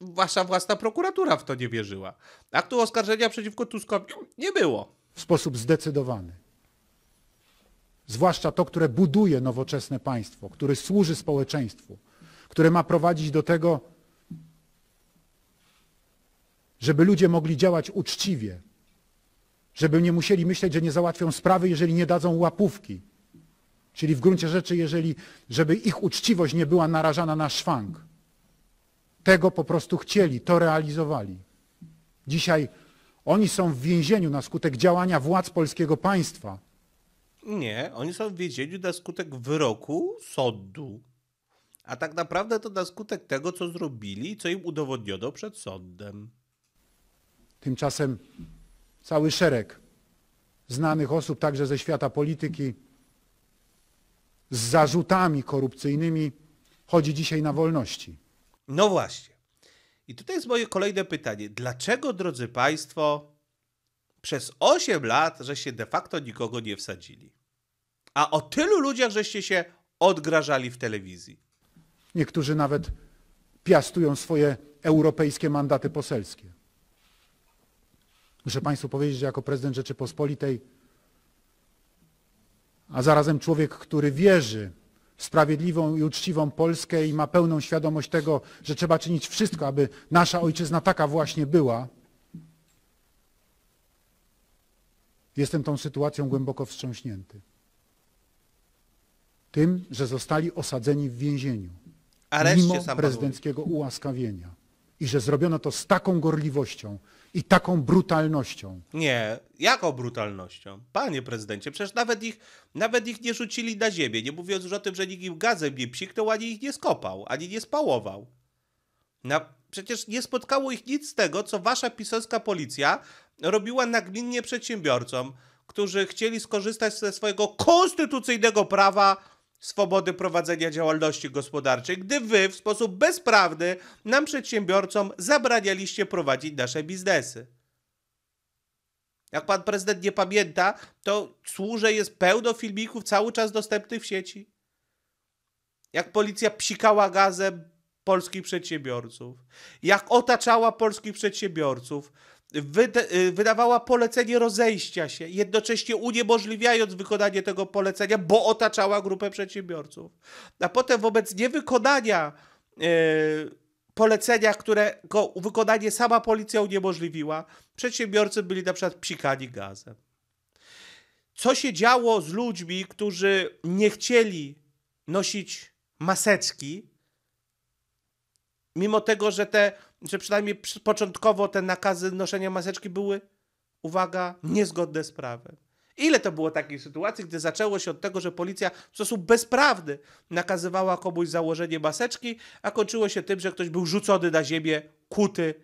wasza własna prokuratura w to nie wierzyła. Aktu oskarżenia przeciwko Tuskowi nie było. W sposób zdecydowany. Zwłaszcza to, które buduje nowoczesne państwo, które służy społeczeństwu, które ma prowadzić do tego, żeby ludzie mogli działać uczciwie, żeby nie musieli myśleć, że nie załatwią sprawy, jeżeli nie dadzą łapówki, Czyli w gruncie rzeczy, jeżeli, żeby ich uczciwość nie była narażana na szwank. Tego po prostu chcieli, to realizowali. Dzisiaj oni są w więzieniu na skutek działania władz polskiego państwa. Nie, oni są w więzieniu na skutek wyroku sądu. A tak naprawdę to na skutek tego, co zrobili, co im udowodniono przed sądem. Tymczasem cały szereg znanych osób, także ze świata polityki, z zarzutami korupcyjnymi chodzi dzisiaj na wolności. No właśnie. I tutaj jest moje kolejne pytanie. Dlaczego, drodzy Państwo, przez 8 lat, że się de facto nikogo nie wsadzili? A o tylu ludziach, żeście się odgrażali w telewizji. Niektórzy nawet piastują swoje europejskie mandaty poselskie. Muszę Państwu powiedzieć, że jako prezydent Rzeczypospolitej a zarazem człowiek, który wierzy w sprawiedliwą i uczciwą Polskę i ma pełną świadomość tego, że trzeba czynić wszystko, aby nasza ojczyzna taka właśnie była, jestem tą sytuacją głęboko wstrząśnięty. Tym, że zostali osadzeni w więzieniu Areszcie mimo prezydenckiego ułaskawienia i że zrobiono to z taką gorliwością, i taką brutalnością. Nie, jaką brutalnością? Panie prezydencie, przecież nawet ich, nawet ich nie rzucili na ziemię, nie mówiąc już o tym, że nikt im gazem nie psiknął, ani ich nie skopał, ani nie spałował. Na, przecież nie spotkało ich nic z tego, co wasza pisowska policja robiła nagminnie przedsiębiorcom, którzy chcieli skorzystać ze swojego konstytucyjnego prawa swobody prowadzenia działalności gospodarczej, gdy wy w sposób bezprawny nam przedsiębiorcom zabranialiście prowadzić nasze biznesy. Jak pan prezydent nie pamięta, to służę jest pełno filmików cały czas dostępnych w sieci. Jak policja psikała gazem polskich przedsiębiorców, jak otaczała polskich przedsiębiorców, Y, wydawała polecenie rozejścia się, jednocześnie uniemożliwiając wykonanie tego polecenia, bo otaczała grupę przedsiębiorców. A potem wobec niewykonania y, polecenia, którego wykonanie sama policja uniemożliwiła, przedsiębiorcy byli na przykład psikani gazem. Co się działo z ludźmi, którzy nie chcieli nosić maseczki, mimo tego, że te, że przynajmniej początkowo te nakazy noszenia maseczki były, uwaga, niezgodne z prawem. Ile to było takich sytuacji, gdy zaczęło się od tego, że policja w sposób bezprawny nakazywała komuś założenie maseczki, a kończyło się tym, że ktoś był rzucony na ziemię, kuty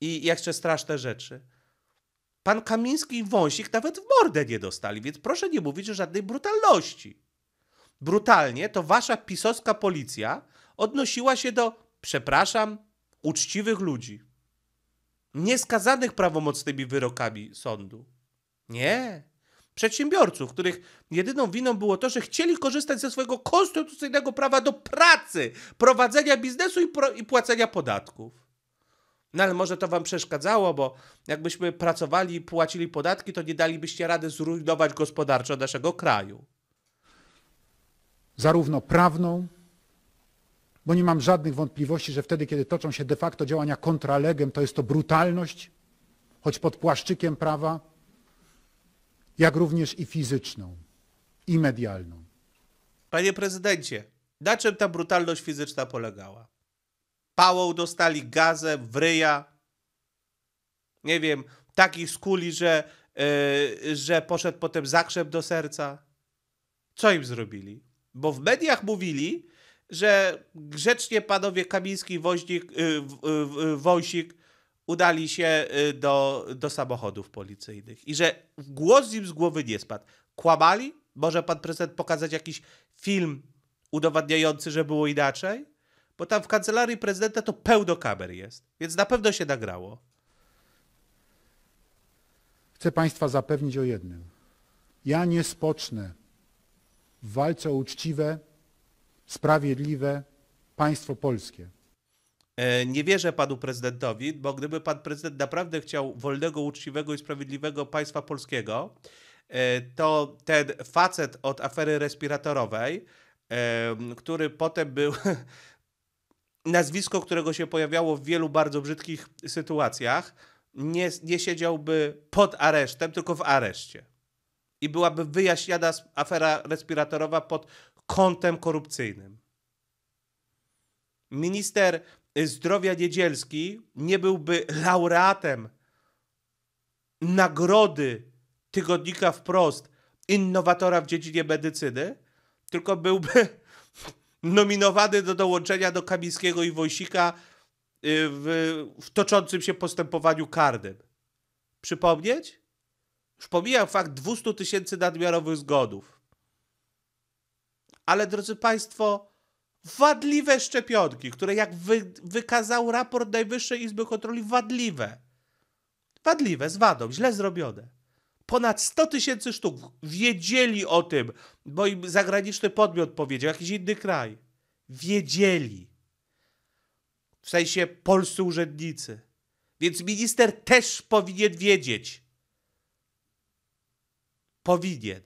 i jeszcze straszne rzeczy. Pan Kamiński i Wąsik nawet w mordę nie dostali, więc proszę nie mówić o żadnej brutalności. Brutalnie to wasza pisowska policja odnosiła się do przepraszam, uczciwych ludzi. Nieskazanych prawomocnymi wyrokami sądu. Nie. Przedsiębiorców, których jedyną winą było to, że chcieli korzystać ze swojego konstytucyjnego prawa do pracy, prowadzenia biznesu i, pro, i płacenia podatków. No ale może to wam przeszkadzało, bo jakbyśmy pracowali i płacili podatki, to nie dalibyście rady zrujnować gospodarczo naszego kraju. Zarówno prawną, bo nie mam żadnych wątpliwości, że wtedy, kiedy toczą się de facto działania kontralegem, to jest to brutalność, choć pod płaszczykiem prawa, jak również i fizyczną, i medialną. Panie prezydencie, na czym ta brutalność fizyczna polegała? Pałą dostali gazę, wryja, nie wiem, takich skuli, że, yy, że poszedł potem zakrzep do serca. Co im zrobili? Bo w mediach mówili, że grzecznie panowie Kamiński i Woźnik, y, y, y, Wąsik udali się do, do samochodów policyjnych i że głos im z głowy nie spadł. Kłamali? Może pan prezydent pokazać jakiś film udowadniający, że było inaczej? Bo tam w kancelarii prezydenta to pełno kamer jest, więc na pewno się nagrało. Chcę państwa zapewnić o jednym. Ja nie spocznę w walce o uczciwe sprawiedliwe państwo polskie. E, nie wierzę panu prezydentowi, bo gdyby pan prezydent naprawdę chciał wolnego, uczciwego i sprawiedliwego państwa polskiego, e, to ten facet od afery respiratorowej, e, który potem był (laughs) nazwisko, którego się pojawiało w wielu bardzo brzydkich sytuacjach, nie, nie siedziałby pod aresztem, tylko w areszcie. I byłaby wyjaśniana afera respiratorowa pod kątem korupcyjnym. Minister Zdrowia Niedzielski nie byłby laureatem nagrody tygodnika wprost innowatora w dziedzinie medycyny, tylko byłby (laughs) nominowany do dołączenia do Kamińskiego i Wojsika y, w, w toczącym się postępowaniu karnym. Przypomnieć? Już pomijam fakt 200 tysięcy nadmiarowych zgodów. Ale drodzy Państwo, wadliwe szczepionki, które jak wy, wykazał raport Najwyższej Izby Kontroli, wadliwe. Wadliwe, z wadą, źle zrobione. Ponad 100 tysięcy sztuk wiedzieli o tym, bo im zagraniczny podmiot powiedział, jakiś inny kraj. Wiedzieli. W sensie polscy urzędnicy. Więc minister też powinien wiedzieć. Powinien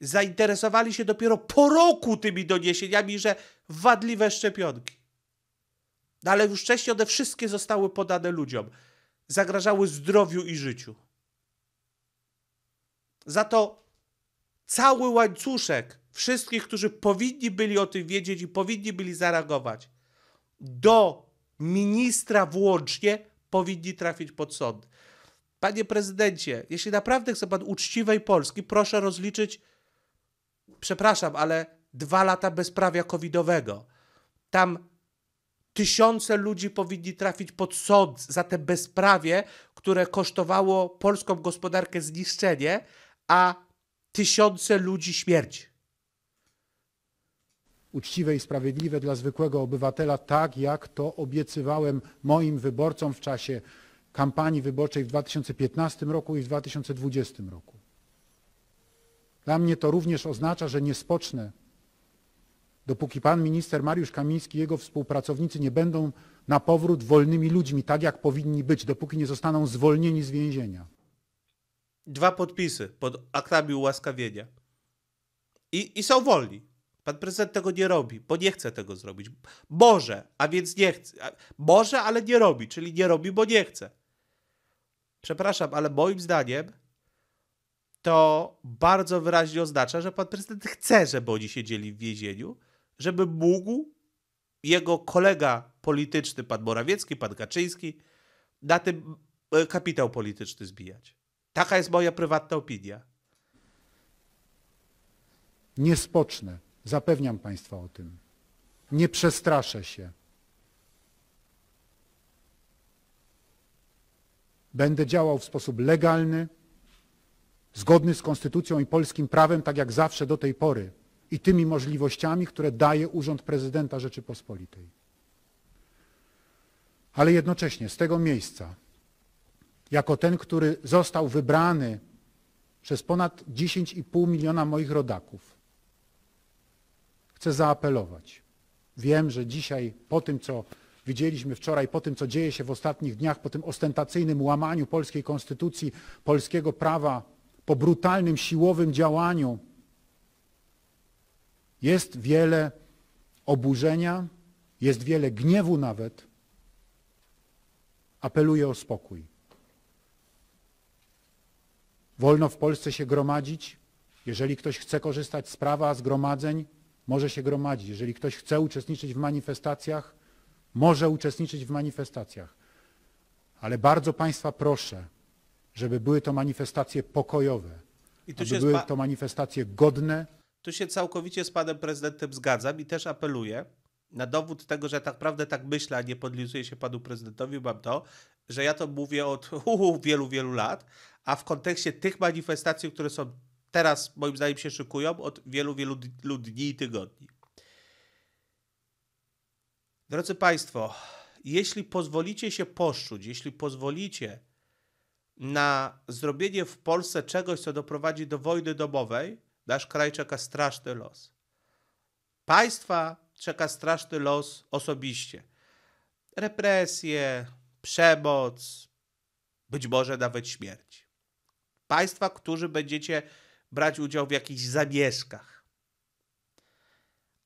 zainteresowali się dopiero po roku tymi doniesieniami, że wadliwe szczepionki. No ale już wcześniej one wszystkie zostały podane ludziom. Zagrażały zdrowiu i życiu. Za to cały łańcuszek wszystkich, którzy powinni byli o tym wiedzieć i powinni byli zareagować, do ministra włącznie powinni trafić pod sąd. Panie prezydencie, jeśli naprawdę chce pan uczciwej Polski, proszę rozliczyć przepraszam, ale dwa lata bezprawia covidowego. Tam tysiące ludzi powinni trafić pod sąd za te bezprawie, które kosztowało polską gospodarkę zniszczenie, a tysiące ludzi śmierć. Uczciwe i sprawiedliwe dla zwykłego obywatela, tak jak to obiecywałem moim wyborcom w czasie kampanii wyborczej w 2015 roku i w 2020 roku. Dla mnie to również oznacza, że nie spocznę, dopóki pan minister Mariusz Kamiński i jego współpracownicy nie będą na powrót wolnymi ludźmi, tak jak powinni być, dopóki nie zostaną zwolnieni z więzienia. Dwa podpisy pod aktami ułaskawienia. I, i są wolni. Pan prezydent tego nie robi, bo nie chce tego zrobić. Może, a więc nie chce. Może, ale nie robi, czyli nie robi, bo nie chce. Przepraszam, ale moim zdaniem to bardzo wyraźnie oznacza, że pan prezydent chce, żeby oni siedzieli w więzieniu, żeby mógł jego kolega polityczny, pan Morawiecki, pan Kaczyński, na tym e, kapitał polityczny zbijać. Taka jest moja prywatna opinia. Nie spocznę. Zapewniam Państwa o tym. Nie przestraszę się. Będę działał w sposób legalny, zgodny z konstytucją i polskim prawem, tak jak zawsze do tej pory, i tymi możliwościami, które daje Urząd Prezydenta Rzeczypospolitej. Ale jednocześnie z tego miejsca, jako ten, który został wybrany przez ponad 10,5 miliona moich rodaków, chcę zaapelować. Wiem, że dzisiaj po tym, co widzieliśmy wczoraj, po tym, co dzieje się w ostatnich dniach, po tym ostentacyjnym łamaniu polskiej konstytucji, polskiego prawa, po brutalnym, siłowym działaniu. Jest wiele oburzenia, jest wiele gniewu nawet. Apeluję o spokój. Wolno w Polsce się gromadzić. Jeżeli ktoś chce korzystać z prawa zgromadzeń, może się gromadzić. Jeżeli ktoś chce uczestniczyć w manifestacjach, może uczestniczyć w manifestacjach. Ale bardzo Państwa proszę, żeby były to manifestacje pokojowe, I tu się, były to manifestacje godne. tu się całkowicie z panem prezydentem zgadzam i też apeluję na dowód tego, że tak naprawdę tak myślę, a nie podlizuję się panu prezydentowi, mam to, że ja to mówię od (laughs) wielu, wielu lat, a w kontekście tych manifestacji, które są teraz, moim zdaniem, się szykują od wielu, wielu dni i tygodni. Drodzy Państwo, jeśli pozwolicie się poszczuć, jeśli pozwolicie na zrobienie w Polsce czegoś, co doprowadzi do wojny domowej, nasz kraj czeka straszny los. Państwa czeka straszny los osobiście. Represje, przemoc, być może nawet śmierć. Państwa, którzy będziecie brać udział w jakichś zamieszkach.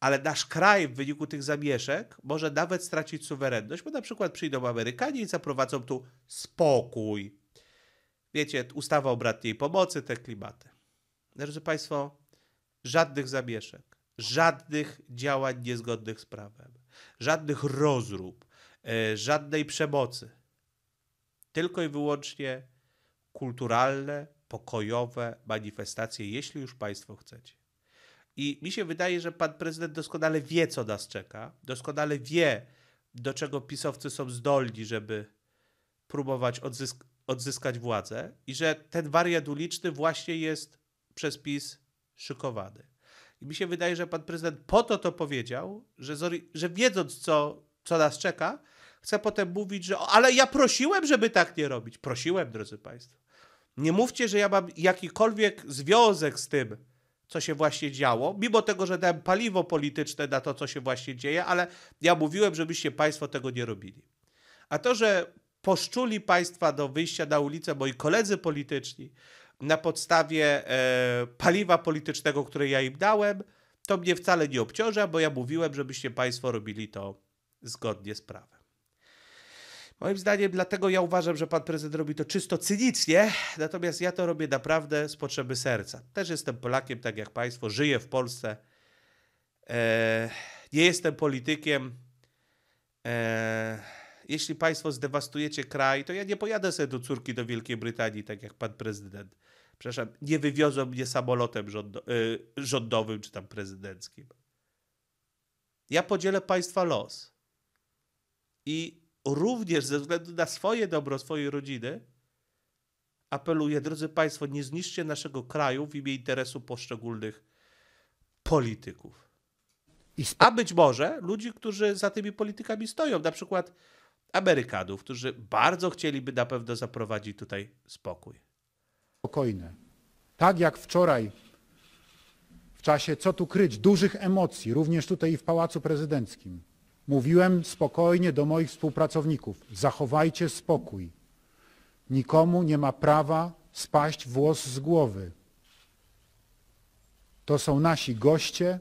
Ale nasz kraj w wyniku tych zamieszek może nawet stracić suwerenność, bo na przykład przyjdą Amerykanie i zaprowadzą tu spokój, wiecie, ustawa o bratniej pomocy, te klimaty. Drodzy Państwo, żadnych zamieszek, żadnych działań niezgodnych z prawem, żadnych rozrób, e, żadnej przemocy. Tylko i wyłącznie kulturalne, pokojowe manifestacje, jeśli już Państwo chcecie. I mi się wydaje, że pan prezydent doskonale wie, co nas czeka, doskonale wie, do czego pisowcy są zdolni, żeby próbować odzysk odzyskać władzę i że ten wariat uliczny właśnie jest przez PiS szykowany. I mi się wydaje, że pan prezydent po to to powiedział, że, że wiedząc, co, co nas czeka, chce potem mówić, że ale ja prosiłem, żeby tak nie robić. Prosiłem, drodzy państwo. Nie mówcie, że ja mam jakikolwiek związek z tym, co się właśnie działo, mimo tego, że dałem paliwo polityczne na to, co się właśnie dzieje, ale ja mówiłem, żebyście państwo tego nie robili. A to, że poszczuli państwa do wyjścia na ulicę moi koledzy polityczni na podstawie e, paliwa politycznego, które ja im dałem, to mnie wcale nie obciąża, bo ja mówiłem, żebyście państwo robili to zgodnie z prawem. Moim zdaniem, dlatego ja uważam, że pan prezydent robi to czysto cynicznie, natomiast ja to robię naprawdę z potrzeby serca. Też jestem Polakiem, tak jak państwo, żyję w Polsce. E, nie jestem politykiem. E, jeśli państwo zdewastujecie kraj, to ja nie pojadę sobie do córki do Wielkiej Brytanii, tak jak pan prezydent. Przepraszam, nie wywiozą mnie samolotem rząd y, rządowym czy tam prezydenckim. Ja podzielę państwa los. I również ze względu na swoje dobro, swojej rodziny, apeluję, drodzy państwo, nie zniszczcie naszego kraju w imię interesu poszczególnych polityków. A być może ludzi, którzy za tymi politykami stoją, na przykład Amerykadów, którzy bardzo chcieliby na pewno zaprowadzić tutaj spokój. Spokojne. Tak jak wczoraj w czasie, co tu kryć, dużych emocji, również tutaj w Pałacu Prezydenckim. Mówiłem spokojnie do moich współpracowników, zachowajcie spokój. Nikomu nie ma prawa spaść włos z głowy. To są nasi goście,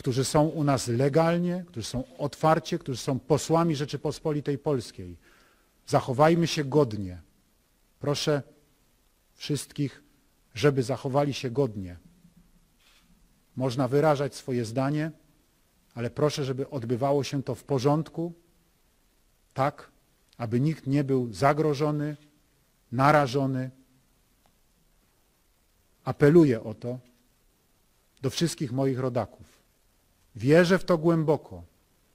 którzy są u nas legalnie, którzy są otwarcie, którzy są posłami Rzeczypospolitej Polskiej. Zachowajmy się godnie. Proszę wszystkich, żeby zachowali się godnie. Można wyrażać swoje zdanie, ale proszę, żeby odbywało się to w porządku, tak, aby nikt nie był zagrożony, narażony. Apeluję o to do wszystkich moich rodaków. Wierzę w to głęboko,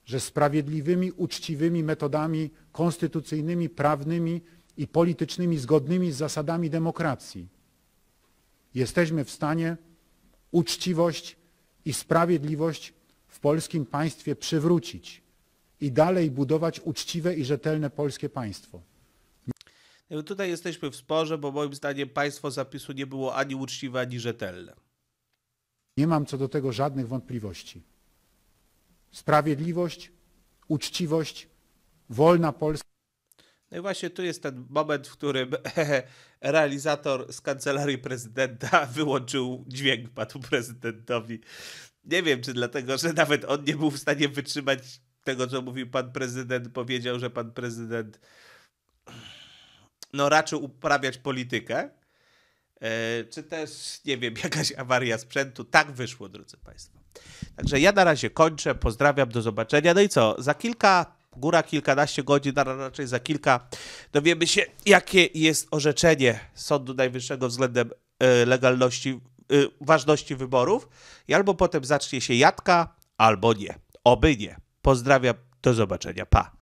że sprawiedliwymi, uczciwymi metodami konstytucyjnymi, prawnymi i politycznymi zgodnymi z zasadami demokracji jesteśmy w stanie uczciwość i sprawiedliwość w polskim państwie przywrócić i dalej budować uczciwe i rzetelne polskie państwo. Tutaj jesteśmy w sporze, bo moim zdaniem państwo zapisu nie było ani uczciwe, ani rzetelne. Nie mam co do tego żadnych wątpliwości. Sprawiedliwość, uczciwość, wolna Polska. No i właśnie tu jest ten moment, w którym (laughs) realizator z kancelarii prezydenta (laughs) wyłączył dźwięk panu prezydentowi. Nie wiem, czy dlatego, że nawet on nie był w stanie wytrzymać tego, co mówił pan prezydent. Powiedział, że pan prezydent no, raczył uprawiać politykę. E, czy też, nie wiem, (laughs) jakaś awaria sprzętu. Tak wyszło, drodzy państwo. Także ja na razie kończę, pozdrawiam, do zobaczenia. No i co, za kilka, góra kilkanaście godzin, a raczej za kilka, dowiemy się, jakie jest orzeczenie Sądu Najwyższego względem e, legalności, e, ważności wyborów. I albo potem zacznie się jadka, albo nie. Oby nie. Pozdrawiam, do zobaczenia, pa.